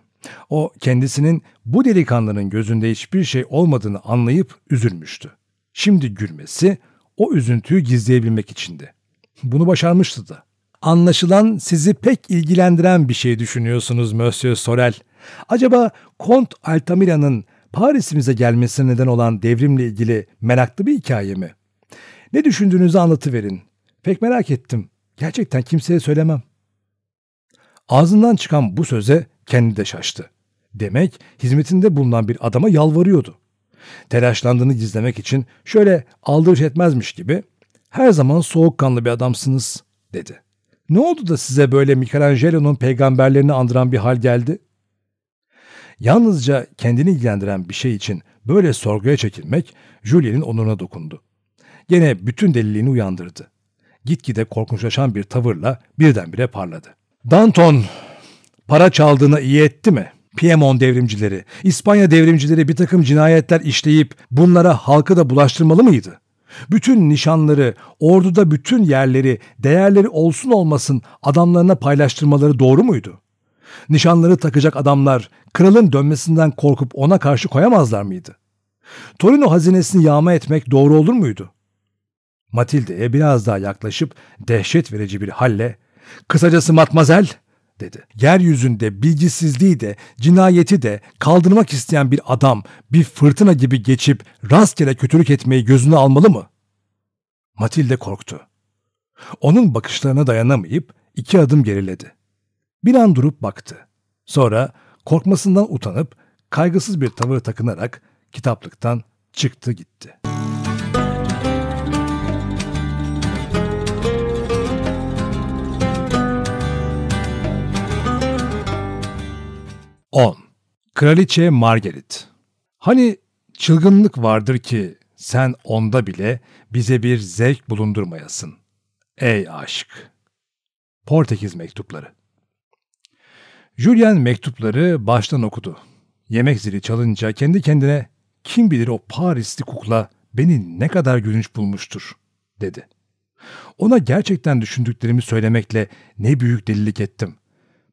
o kendisinin bu delikanlının gözünde hiçbir şey olmadığını anlayıp üzülmüştü. Şimdi gülmesi o üzüntüyü gizleyebilmek içindi. Bunu başarmıştı da. Anlaşılan sizi pek ilgilendiren bir şey düşünüyorsunuz Monsieur Sorel. Acaba Kont Altamira'nın Paris'imize gelmesine neden olan devrimle ilgili meraklı bir hikaye mi? Ne düşündüğünüzü anlatıverin. Pek merak ettim. Gerçekten kimseye söylemem. Ağzından çıkan bu söze kendi de şaştı. Demek hizmetinde bulunan bir adama yalvarıyordu. Telaşlandığını gizlemek için şöyle aldırış etmezmiş gibi her zaman soğukkanlı bir adamsınız dedi. Ne oldu da size böyle Michelangelo'nun peygamberlerini andıran bir hal geldi? Yalnızca kendini ilgilendiren bir şey için böyle sorguya çekilmek Julien'in onuruna dokundu. Gene bütün deliliğini uyandırdı. Gitgide korkunçlaşan bir tavırla birdenbire parladı. Danton para çaldığına iyi etti mi? Piemont devrimcileri, İspanya devrimcileri bir takım cinayetler işleyip bunlara halkı da bulaştırmalı mıydı? Bütün nişanları, orduda bütün yerleri, değerleri olsun olmasın adamlarına paylaştırmaları doğru muydu? Nişanları takacak adamlar kralın dönmesinden korkup ona karşı koyamazlar mıydı? Torino hazinesini yağma etmek doğru olur muydu? Matilde'ye biraz daha yaklaşıp dehşet verici bir halle, ''Kısacası matmazel, dedi. Yeryüzünde bilgisizliği de cinayeti de kaldırmak isteyen bir adam bir fırtına gibi geçip rastgele kötülük etmeyi gözüne almalı mı? Matilde korktu. Onun bakışlarına dayanamayıp iki adım geriledi. Bir an durup baktı. Sonra korkmasından utanıp kaygısız bir tavır takınarak kitaplıktan çıktı gitti.'' 10. Kraliçe Margaret Hani çılgınlık vardır ki sen onda bile bize bir zevk bulundurmayasın. Ey aşk! Portekiz Mektupları Julian mektupları baştan okudu. Yemek zili çalınca kendi kendine kim bilir o Parisli kukla beni ne kadar gülünç bulmuştur dedi. Ona gerçekten düşündüklerimi söylemekle ne büyük delilik ettim.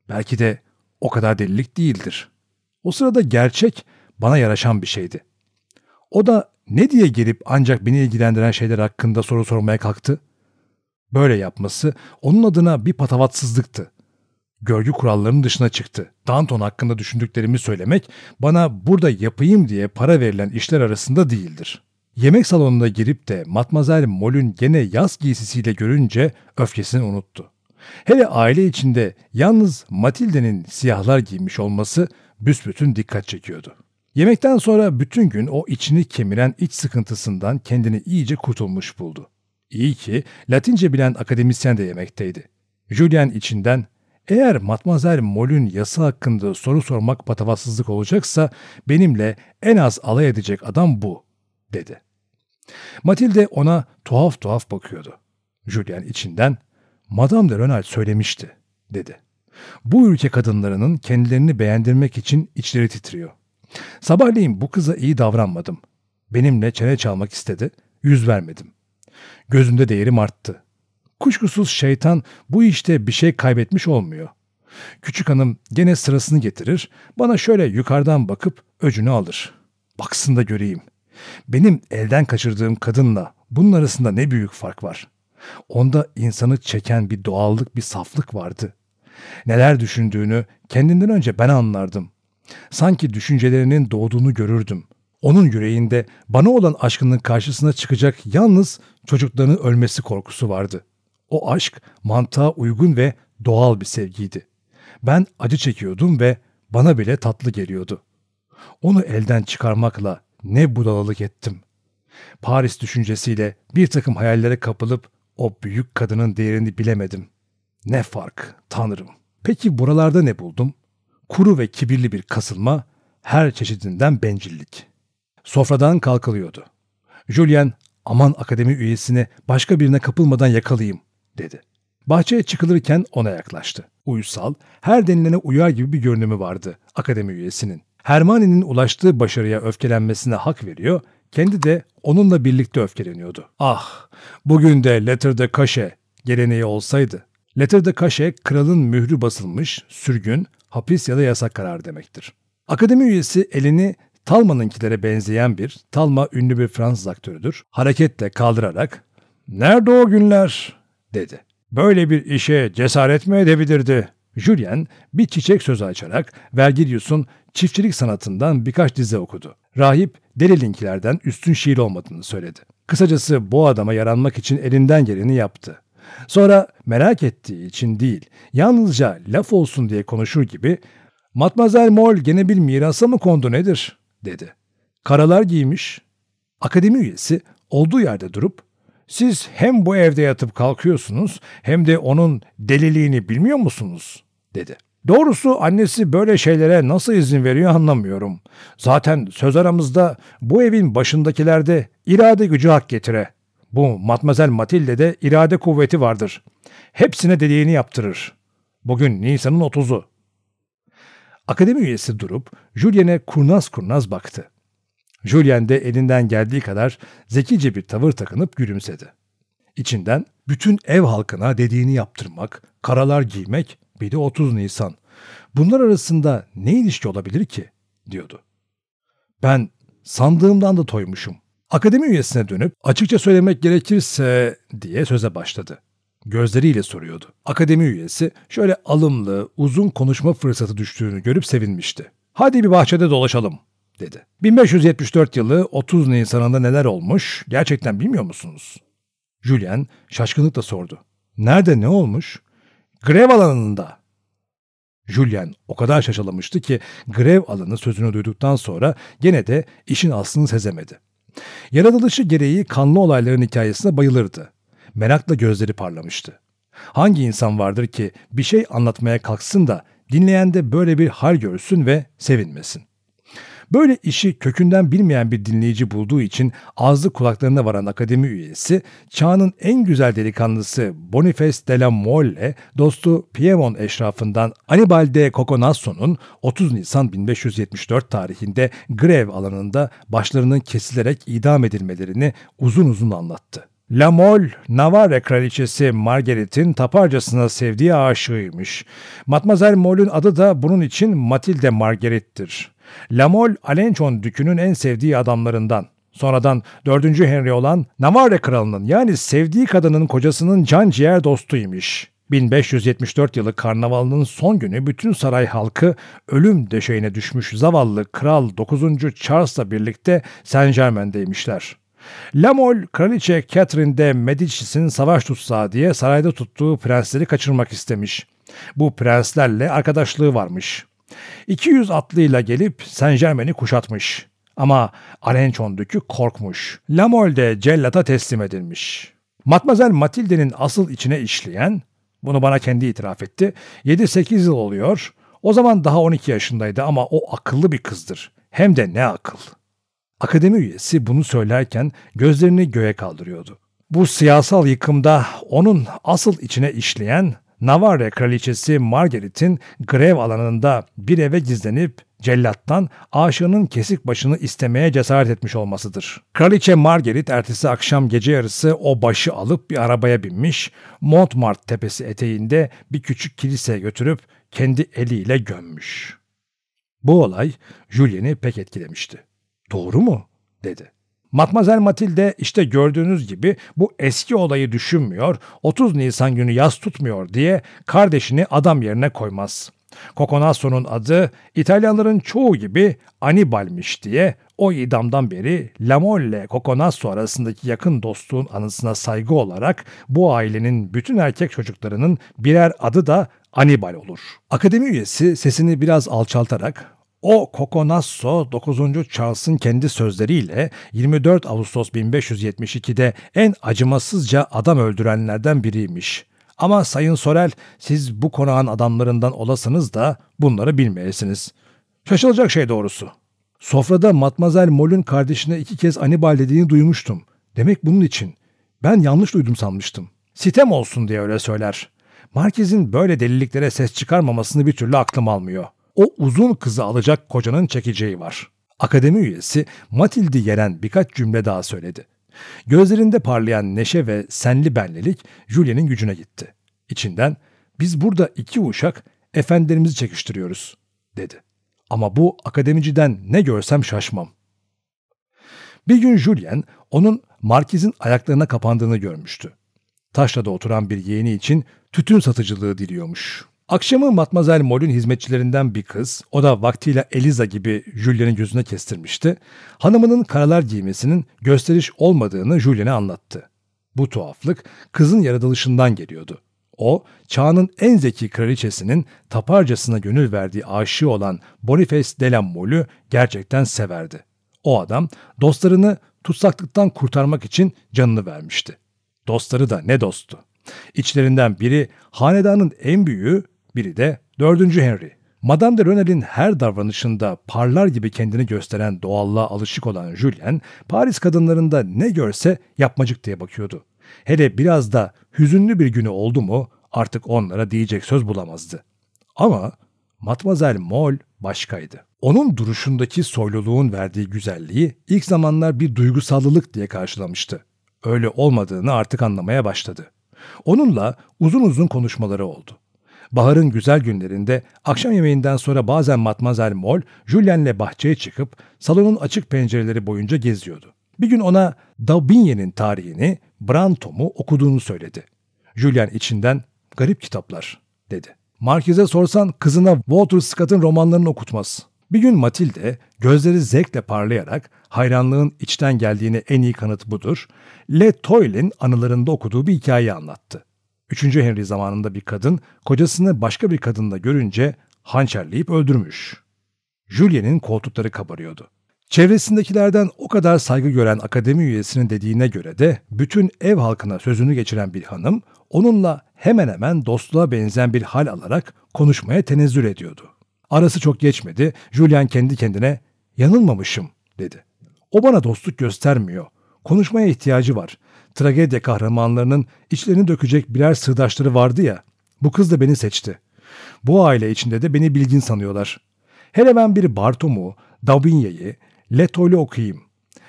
Belki de o kadar delilik değildir. O sırada gerçek bana yaraşan bir şeydi. O da ne diye gelip ancak beni ilgilendiren şeyler hakkında soru sormaya kalktı? Böyle yapması onun adına bir patavatsızlıktı. Görgü kurallarının dışına çıktı. Danton hakkında düşündüklerimi söylemek bana burada yapayım diye para verilen işler arasında değildir. Yemek salonuna girip de Matmazel Mol'ün gene yaz giysisiyle görünce öfkesini unuttu. Hele aile içinde yalnız Matilde'nin siyahlar giymiş olması büsbütün dikkat çekiyordu. Yemekten sonra bütün gün o içini kemiren iç sıkıntısından kendini iyice kurtulmuş buldu. İyi ki Latince bilen akademisyen de yemekteydi. Julian içinden eğer Matmazel Mol'ün yasa hakkında soru sormak patavatsızlık olacaksa benimle en az alay edecek adam bu, dedi. Matilde ona tuhaf tuhaf bakıyordu. Julian içinden Madame de Renal söylemişti, dedi. Bu ülke kadınlarının kendilerini beğendirmek için içleri titriyor. Sabahleyin bu kıza iyi davranmadım. Benimle çene çalmak istedi, yüz vermedim. Gözünde değerim arttı. Kuşkusuz şeytan bu işte bir şey kaybetmiş olmuyor. Küçük hanım gene sırasını getirir, bana şöyle yukarıdan bakıp öcünü alır. Baksın da göreyim. Benim elden kaçırdığım kadınla bunun arasında ne büyük fark var. Onda insanı çeken bir doğallık, bir saflık vardı. Neler düşündüğünü kendinden önce ben anlardım. Sanki düşüncelerinin doğduğunu görürdüm. Onun yüreğinde bana olan aşkının karşısına çıkacak yalnız çocuklarının ölmesi korkusu vardı. O aşk mantığa uygun ve doğal bir sevgiydi. Ben acı çekiyordum ve bana bile tatlı geliyordu. Onu elden çıkarmakla ne budalalık ettim. Paris düşüncesiyle bir takım hayallere kapılıp o büyük kadının değerini bilemedim. Ne fark, tanrım. Peki buralarda ne buldum? Kuru ve kibirli bir kasılma, her çeşidinden bencillik. Sofradan kalkılıyordu. Julian, aman akademi üyesini başka birine kapılmadan yakalayayım, dedi. Bahçeye çıkılırken ona yaklaştı. Uysal, her denilene uyar gibi bir görünümü vardı akademi üyesinin. Hermione'nin ulaştığı başarıya öfkelenmesine hak veriyor, kendi de onunla birlikte öfkeleniyordu. Ah, bugün de Letter'da kaşe geleneği olsaydı. Letter'da kaşe kralın mührü basılmış, sürgün, hapis ya da yasak kararı demektir. Akademi üyesi elini Talma'nınkilere benzeyen bir, Talma ünlü bir Fransız aktörüdür, hareketle kaldırarak ''Nerede o günler?'' dedi. Böyle bir işe cesaret mi edebilirdi? Julien bir çiçek sözü açarak Vergilius'un çiftçilik sanatından birkaç dize okudu. Rahip Delilinkilerden üstün şiir olmadığını söyledi. Kısacası bu adama yaranmak için elinden geleni yaptı. Sonra merak ettiği için değil, yalnızca laf olsun diye konuşur gibi ''Matmazel Mol gene bir mirasa mı kondu nedir?'' dedi. Karalar giymiş. Akademi üyesi olduğu yerde durup ''Siz hem bu evde yatıp kalkıyorsunuz hem de onun deliliğini bilmiyor musunuz?'' dedi. Doğrusu annesi böyle şeylere nasıl izin veriyor anlamıyorum. Zaten söz aramızda bu evin başındakilerde irade gücü hak getire. Bu Matmazel Matilde'de irade kuvveti vardır. Hepsine dediğini yaptırır. Bugün Nisan'ın 30'u. Akademi üyesi durup Julien'e kurnaz kurnaz baktı. Julien de elinden geldiği kadar zekice bir tavır takınıp gülümsedi. İçinden bütün ev halkına dediğini yaptırmak, karalar giymek bir de 30 Nisan. Bunlar arasında ne ilişki olabilir ki? diyordu. Ben sandığımdan da toymuşum. Akademi üyesine dönüp açıkça söylemek gerekirse diye söze başladı. Gözleriyle soruyordu. Akademi üyesi şöyle alımlı, uzun konuşma fırsatı düştüğünü görüp sevinmişti. Hadi bir bahçede dolaşalım dedi. 1574 yılı 30 Nisan'ında neler olmuş gerçekten bilmiyor musunuz? Julian şaşkınlıkla sordu. Nerede ne olmuş? Grev alanında Julian o kadar şaşalamıştı ki grev alanı sözünü duyduktan sonra gene de işin aslını sezemedi. Yaratılışı gereği kanlı olayların hikayesine bayılırdı. Merakla gözleri parlamıştı. Hangi insan vardır ki bir şey anlatmaya kalksın da dinleyende böyle bir hal görsün ve sevinmesin? Böyle işi kökünden bilmeyen bir dinleyici bulduğu için ağzı kulaklarına varan akademi üyesi, çağının en güzel delikanlısı Boniface de la Molle'le dostu Piemont eşrafından Anibal de Coconasso'nun 30 Nisan 1574 tarihinde grev alanında başlarının kesilerek idam edilmelerini uzun uzun anlattı. La Mole, Navarre kraliçesi Margaret'in taparcasına sevdiği aşığıymış. Matmazel Molle'ün adı da bunun için Matilde Margaret'tir. Lamol, Alençon dükünün en sevdiği adamlarından. Sonradan 4. Henry olan Navarre kralının yani sevdiği kadının kocasının can ciğer dostuymuş. 1574 yılı karnavalının son günü bütün saray halkı ölüm döşeğine düşmüş zavallı Kral 9. Charles'la birlikte Saint Germain'deymişler. Lamol, Kraliçe Catherine de Medicis'in savaş tutsağı diye sarayda tuttuğu prensleri kaçırmak istemiş. Bu prenslerle arkadaşlığı varmış. 200 atlıyla gelip Saint Germain'i kuşatmış. Ama Alençon dükü korkmuş. de cellata teslim edilmiş. Matmazel Matilde'nin asıl içine işleyen, bunu bana kendi itiraf etti, 7-8 yıl oluyor. O zaman daha 12 yaşındaydı ama o akıllı bir kızdır. Hem de ne akıl. Akademi üyesi bunu söylerken gözlerini göğe kaldırıyordu. Bu siyasal yıkımda onun asıl içine işleyen Navarre kraliçesi Margaret'in grev alanında bir eve gizlenip cellattan aşığının kesik başını istemeye cesaret etmiş olmasıdır. Kraliçe Margaret ertesi akşam gece yarısı o başı alıp bir arabaya binmiş, Montmartre tepesi eteğinde bir küçük kiliseye götürüp kendi eliyle gömmüş. Bu olay Julien'i pek etkilemişti. Doğru mu? dedi. Matmazel Matilde işte gördüğünüz gibi bu eski olayı düşünmüyor, 30 Nisan günü yaz tutmuyor diye kardeşini adam yerine koymaz. Kokonasso'nun adı İtalyanların çoğu gibi Anibal'miş diye o idamdan beri Lamolle Kokonasso arasındaki yakın dostluğun anısına saygı olarak bu ailenin bütün erkek çocuklarının birer adı da Anibal olur. Akademi üyesi sesini biraz alçaltarak o Kokonasso 9. Charles'ın kendi sözleriyle 24 Ağustos 1572'de en acımasızca adam öldürenlerden biriymiş. Ama Sayın Sorel siz bu konağın adamlarından olasınız da bunları bilmeyesiniz. Şaşılacak şey doğrusu. Sofrada Matmazel Mol'ün kardeşine iki kez Anibal dediğini duymuştum. Demek bunun için. Ben yanlış duydum sanmıştım. Sitem olsun diye öyle söyler. Markez'in böyle deliliklere ses çıkarmamasını bir türlü aklım almıyor o uzun kızı alacak kocanın çekeceği var. Akademi üyesi Matildi yenen birkaç cümle daha söyledi. Gözlerinde parlayan neşe ve senli benlilik Julien'in gücüne gitti. İçinden biz burada iki uşak efendilerimizi çekiştiriyoruz dedi. Ama bu akademiciden ne görsem şaşmam. Bir gün Julien onun markizin ayaklarına kapandığını görmüştü. Taşla'da oturan bir yeğeni için tütün satıcılığı diliyormuş. Akşamı Matmazel Mol'ün hizmetçilerinden bir kız, o da vaktiyle Eliza gibi Julien'in yüzüne kestirmişti, hanımının karalar giymesinin gösteriş olmadığını Julien'e anlattı. Bu tuhaflık kızın yaratılışından geliyordu. O, çağının en zeki kraliçesinin taparcasına gönül verdiği aşığı olan Boniface Delamole'ü gerçekten severdi. O adam dostlarını tutsaklıktan kurtarmak için canını vermişti. Dostları da ne dostu? İçlerinden biri hanedanın en büyüğü biri de 4. Henry. Madame de Renel'in her davranışında parlar gibi kendini gösteren doğallığa alışık olan Julien, Paris kadınlarında ne görse yapmacık diye bakıyordu. Hele biraz da hüzünlü bir günü oldu mu artık onlara diyecek söz bulamazdı. Ama Matmazel Moll başkaydı. Onun duruşundaki soyluluğun verdiği güzelliği ilk zamanlar bir duygusallılık diye karşılamıştı. Öyle olmadığını artık anlamaya başladı. Onunla uzun uzun konuşmaları oldu. Baharın güzel günlerinde akşam yemeğinden sonra bazen Matmazel Mol, Julien'le bahçeye çıkıp salonun açık pencereleri boyunca geziyordu. Bir gün ona Daubigny'nin tarihini, Brantom'u okuduğunu söyledi. Julien içinden garip kitaplar dedi. Markize sorsan kızına Walter Scott'ın romanlarını okutmaz. Bir gün Matilde gözleri zevkle parlayarak hayranlığın içten geldiğine en iyi kanıt budur. Le Toyle'in anılarında okuduğu bir hikayeyi anlattı. 3. Henry zamanında bir kadın kocasını başka bir kadınla görünce hançerleyip öldürmüş. Julien'in koltukları kabarıyordu. Çevresindekilerden o kadar saygı gören akademi üyesinin dediğine göre de bütün ev halkına sözünü geçiren bir hanım onunla hemen hemen dostluğa benzeyen bir hal alarak konuşmaya tenezzül ediyordu. Arası çok geçmedi. Julian kendi kendine yanılmamışım dedi. O bana dostluk göstermiyor. Konuşmaya ihtiyacı var tragedya kahramanlarının içlerini dökecek birer sırdaşları vardı ya. Bu kız da beni seçti. Bu aile içinde de beni bilgin sanıyorlar. Hele ben bir Bartom'u, Davinya'yı, Leto'yla okuyayım.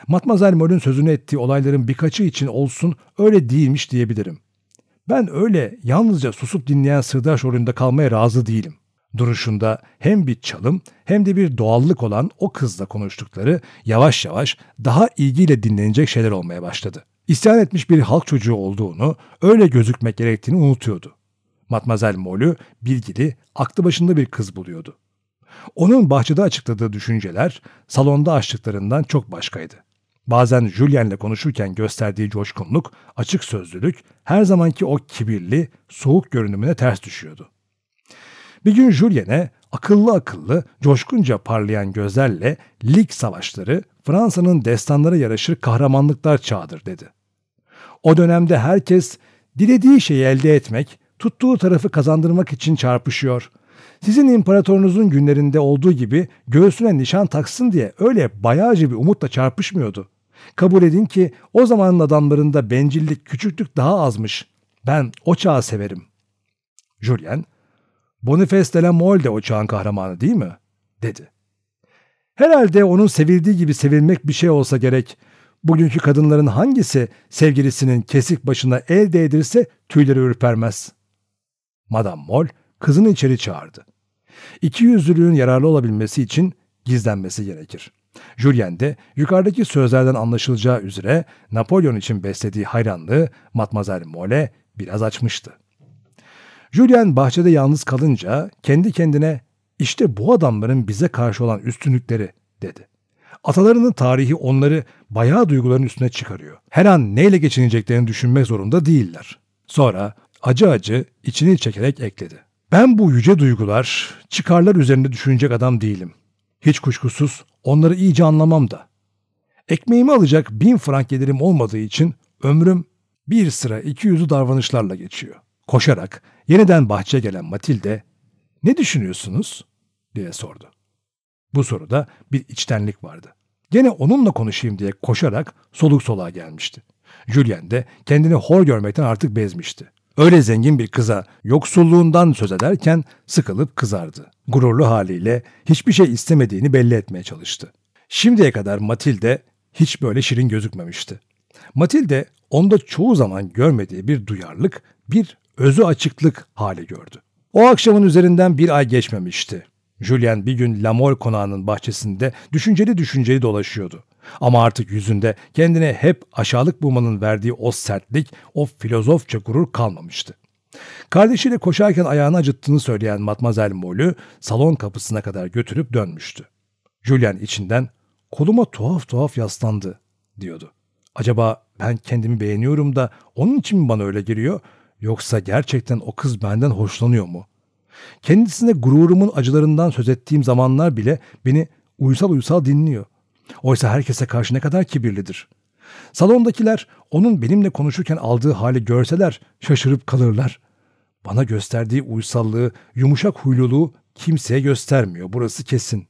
Matmazel Möl'ün sözünü ettiği olayların birkaçı için olsun öyle değilmiş diyebilirim. Ben öyle yalnızca susup dinleyen sırdaş rolünde kalmaya razı değilim. Duruşunda hem bir çalım hem de bir doğallık olan o kızla konuştukları yavaş yavaş daha ilgiyle dinlenecek şeyler olmaya başladı isyan etmiş bir halk çocuğu olduğunu, öyle gözükmek gerektiğini unutuyordu. Matmazel Molü bilgili, aklı başında bir kız buluyordu. Onun bahçede açıkladığı düşünceler salonda açtıklarından çok başkaydı. Bazen Julien'le konuşurken gösterdiği coşkunluk, açık sözlülük her zamanki o kibirli, soğuk görünümüne ters düşüyordu. Bir gün Julien'e akıllı akıllı, coşkunca parlayan gözlerle lig savaşları, Fransa'nın destanlara yaraşır kahramanlıklar çağıdır dedi. O dönemde herkes dilediği şeyi elde etmek, tuttuğu tarafı kazandırmak için çarpışıyor. Sizin imparatorunuzun günlerinde olduğu gibi göğsüne nişan taksın diye öyle bayağıcı bir umutla çarpışmıyordu. Kabul edin ki o zamanın adamlarında bencillik, küçüklük daha azmış. Ben o çağı severim. Julien, Boniface de la Mole de o çağın kahramanı değil mi? dedi. Herhalde onun sevildiği gibi sevilmek bir şey olsa gerek. Bugünkü kadınların hangisi sevgilisinin kesik başına el değdirse tüyleri ürpermez. Madame Moll kızını içeri çağırdı. İki yüzlülüğün yararlı olabilmesi için gizlenmesi gerekir. Julien de yukarıdaki sözlerden anlaşılacağı üzere Napolyon için beslediği hayranlığı Matmazel Mole biraz açmıştı. Julien bahçede yalnız kalınca kendi kendine işte bu adamların bize karşı olan üstünlükleri dedi. Atalarının tarihi onları bayağı duyguların üstüne çıkarıyor. Her an neyle geçineceklerini düşünmek zorunda değiller. Sonra acı acı içini çekerek ekledi. Ben bu yüce duygular, çıkarlar üzerinde düşünecek adam değilim. Hiç kuşkusuz onları iyice anlamam da. Ekmeğimi alacak bin frank gelirim olmadığı için ömrüm bir sıra iki yüzü davranışlarla geçiyor. Koşarak yeniden bahçeye gelen Matilde ne düşünüyorsunuz? diye sordu. Bu soruda bir içtenlik vardı. Gene onunla konuşayım diye koşarak soluk soluğa gelmişti. Julien de kendini hor görmekten artık bezmişti. Öyle zengin bir kıza yoksulluğundan söz ederken sıkılıp kızardı. Gururlu haliyle hiçbir şey istemediğini belli etmeye çalıştı. Şimdiye kadar Matilde hiç böyle şirin gözükmemişti. Matilde onda çoğu zaman görmediği bir duyarlılık, bir özü açıklık hali gördü. O akşamın üzerinden bir ay geçmemişti. Julian bir gün Lamol konağının bahçesinde düşünceli düşünceli dolaşıyordu. Ama artık yüzünde kendine hep aşağılık bulmanın verdiği o sertlik, o filozofça gurur kalmamıştı. Kardeşiyle koşarken ayağını acıttığını söyleyen Matmazel Mol'ü salon kapısına kadar götürüp dönmüştü. Julian içinden koluma tuhaf tuhaf yaslandı diyordu. Acaba ben kendimi beğeniyorum da onun için mi bana öyle giriyor? Yoksa gerçekten o kız benden hoşlanıyor mu? Kendisine gururumun acılarından söz ettiğim zamanlar bile beni uysal uysal dinliyor. Oysa herkese karşı ne kadar kibirlidir. Salondakiler onun benimle konuşurken aldığı hali görseler şaşırıp kalırlar. Bana gösterdiği uysallığı, yumuşak huyluluğu kimseye göstermiyor. Burası kesin.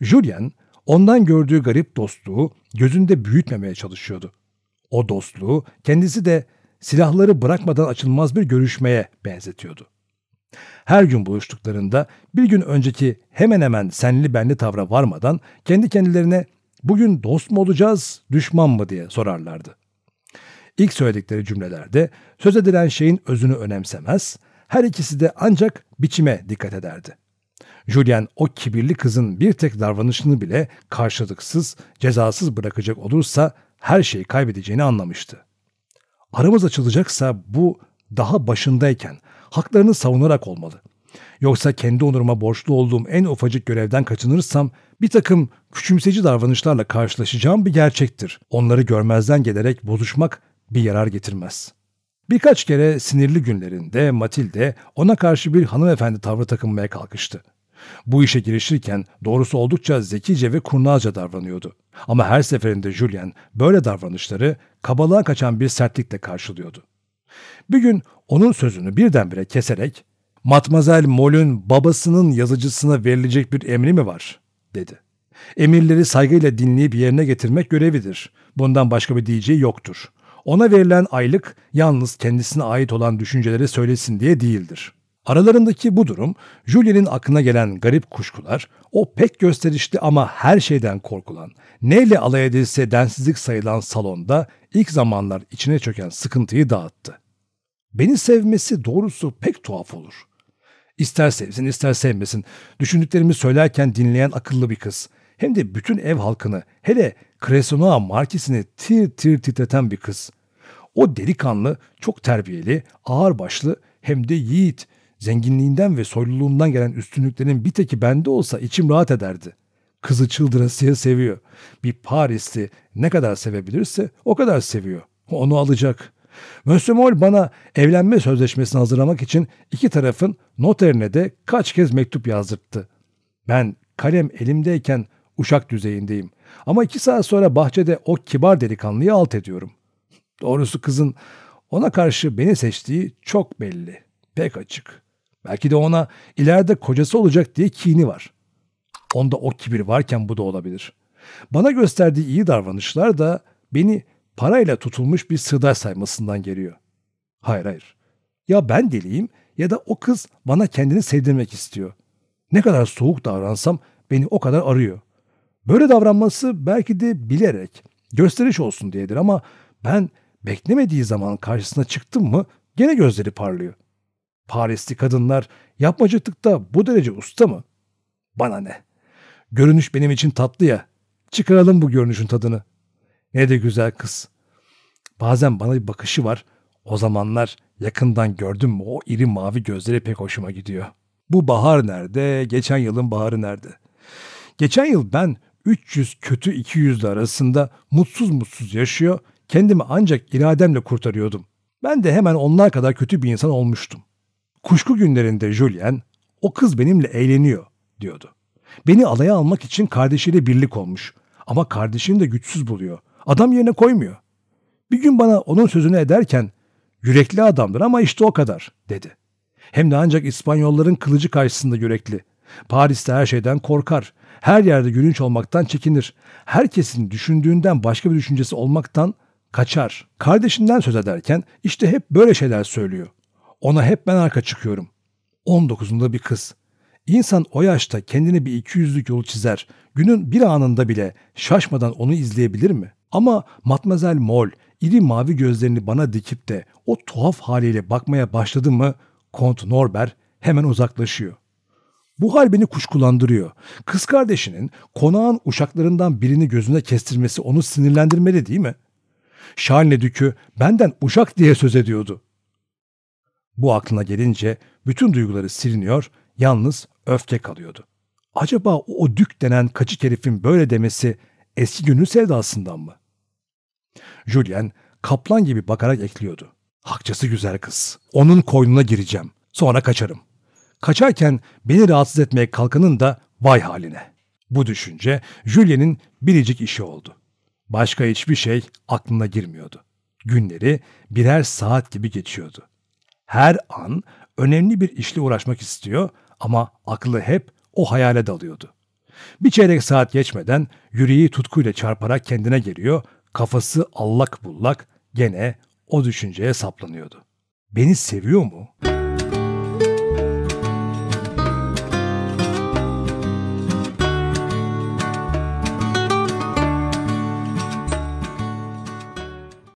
Julian ondan gördüğü garip dostluğu gözünde büyütmemeye çalışıyordu. O dostluğu kendisi de silahları bırakmadan açılmaz bir görüşmeye benzetiyordu. Her gün buluştuklarında bir gün önceki hemen hemen senli benli tavra varmadan kendi kendilerine bugün dost mu olacağız, düşman mı diye sorarlardı. İlk söyledikleri cümlelerde söz edilen şeyin özünü önemsemez, her ikisi de ancak biçime dikkat ederdi. Julian o kibirli kızın bir tek davranışını bile karşılıksız, cezasız bırakacak olursa her şeyi kaybedeceğini anlamıştı aramız açılacaksa bu daha başındayken haklarını savunarak olmalı. Yoksa kendi onuruma borçlu olduğum en ufacık görevden kaçınırsam bir takım küçümseci davranışlarla karşılaşacağım bir gerçektir. Onları görmezden gelerek bozuşmak bir yarar getirmez. Birkaç kere sinirli günlerinde Matilde ona karşı bir hanımefendi tavrı takınmaya kalkıştı. Bu işe girişirken doğrusu oldukça zekice ve kurnazca davranıyordu. Ama her seferinde Julian böyle davranışları kabalığa kaçan bir sertlikle karşılıyordu. Bir gün onun sözünü birdenbire keserek Matmazel Mol'ün babasının yazıcısına verilecek bir emri mi var?'' dedi. Emirleri saygıyla dinleyip yerine getirmek görevidir. Bundan başka bir diyeceği yoktur. Ona verilen aylık yalnız kendisine ait olan düşünceleri söylesin diye değildir. Aralarındaki bu durum Julien'in aklına gelen garip kuşkular, o pek gösterişli ama her şeyden korkulan, neyle alay edilse densizlik sayılan salonda ilk zamanlar içine çöken sıkıntıyı dağıttı. Beni sevmesi doğrusu pek tuhaf olur. İster sevsin ister sevmesin, düşündüklerimi söylerken dinleyen akıllı bir kız, hem de bütün ev halkını, hele Cresenoa markesini tir tir titreten bir kız. O delikanlı, çok terbiyeli, ağırbaşlı hem de yiğit, Zenginliğinden ve soyluluğundan gelen üstünlüklerin bir teki bende olsa içim rahat ederdi. Kızı çıldırasıya seviyor. Bir Parisli ne kadar sevebilirse o kadar seviyor. Onu alacak. Monsieur Moll bana evlenme sözleşmesini hazırlamak için iki tarafın noterine de kaç kez mektup yazdırttı. Ben kalem elimdeyken uşak düzeyindeyim. Ama iki saat sonra bahçede o kibar delikanlıyı alt ediyorum. Doğrusu kızın ona karşı beni seçtiği çok belli. Pek açık. Belki de ona ileride kocası olacak diye kini var. Onda o kibir varken bu da olabilir. Bana gösterdiği iyi davranışlar da beni parayla tutulmuş bir sığday saymasından geliyor. Hayır hayır. Ya ben deliyim ya da o kız bana kendini sevdirmek istiyor. Ne kadar soğuk davransam beni o kadar arıyor. Böyle davranması belki de bilerek, gösteriş olsun diyedir ama ben beklemediği zaman karşısına çıktım mı gene gözleri parlıyor.'' Parisli kadınlar yapmacıklıkta bu derece usta mı? Bana ne? Görünüş benim için tatlı ya. Çıkaralım bu görünüşün tadını. Ne de güzel kız. Bazen bana bir bakışı var. O zamanlar yakından gördüm mü o iri mavi gözleri pek hoşuma gidiyor. Bu bahar nerede? Geçen yılın baharı nerede? Geçen yıl ben 300 kötü 200 arasında mutsuz mutsuz yaşıyor, kendimi ancak irademle kurtarıyordum. Ben de hemen onlar kadar kötü bir insan olmuştum. Kuşku günlerinde Julien o kız benimle eğleniyor diyordu. Beni alaya almak için kardeşiyle birlik olmuş ama kardeşini de güçsüz buluyor. Adam yerine koymuyor. Bir gün bana onun sözünü ederken yürekli adamdır ama işte o kadar dedi. Hem de ancak İspanyolların kılıcı karşısında yürekli. Paris'te her şeyden korkar. Her yerde gülünç olmaktan çekinir. Herkesin düşündüğünden başka bir düşüncesi olmaktan kaçar. Kardeşinden söz ederken işte hep böyle şeyler söylüyor. Ona hep ben arka çıkıyorum. 19'unda bir kız. İnsan o yaşta kendini bir iki yüzlük yolu çizer. Günün bir anında bile şaşmadan onu izleyebilir mi? Ama Matmazel Mol iri mavi gözlerini bana dikip de o tuhaf haliyle bakmaya başladı mı Kont Norber hemen uzaklaşıyor. Bu hal beni kuşkulandırıyor. Kız kardeşinin konağın uşaklarından birini gözüne kestirmesi onu sinirlendirmeli değil mi? Şarne Dükü benden uşak diye söz ediyordu. Bu aklına gelince bütün duyguları siliniyor, yalnız öfke kalıyordu. Acaba o, o dük denen kaçık herifin böyle demesi eski günün sevdasından mı? Julien kaplan gibi bakarak ekliyordu. Hakçası güzel kız. Onun koynuna gireceğim. Sonra kaçarım. Kaçarken beni rahatsız etmeye kalkanın da vay haline. Bu düşünce Julien'in biricik işi oldu. Başka hiçbir şey aklına girmiyordu. Günleri birer saat gibi geçiyordu her an önemli bir işle uğraşmak istiyor ama aklı hep o hayale dalıyordu. Bir çeyrek saat geçmeden yüreği tutkuyla çarparak kendine geliyor, kafası allak bullak gene o düşünceye saplanıyordu. Beni seviyor mu?''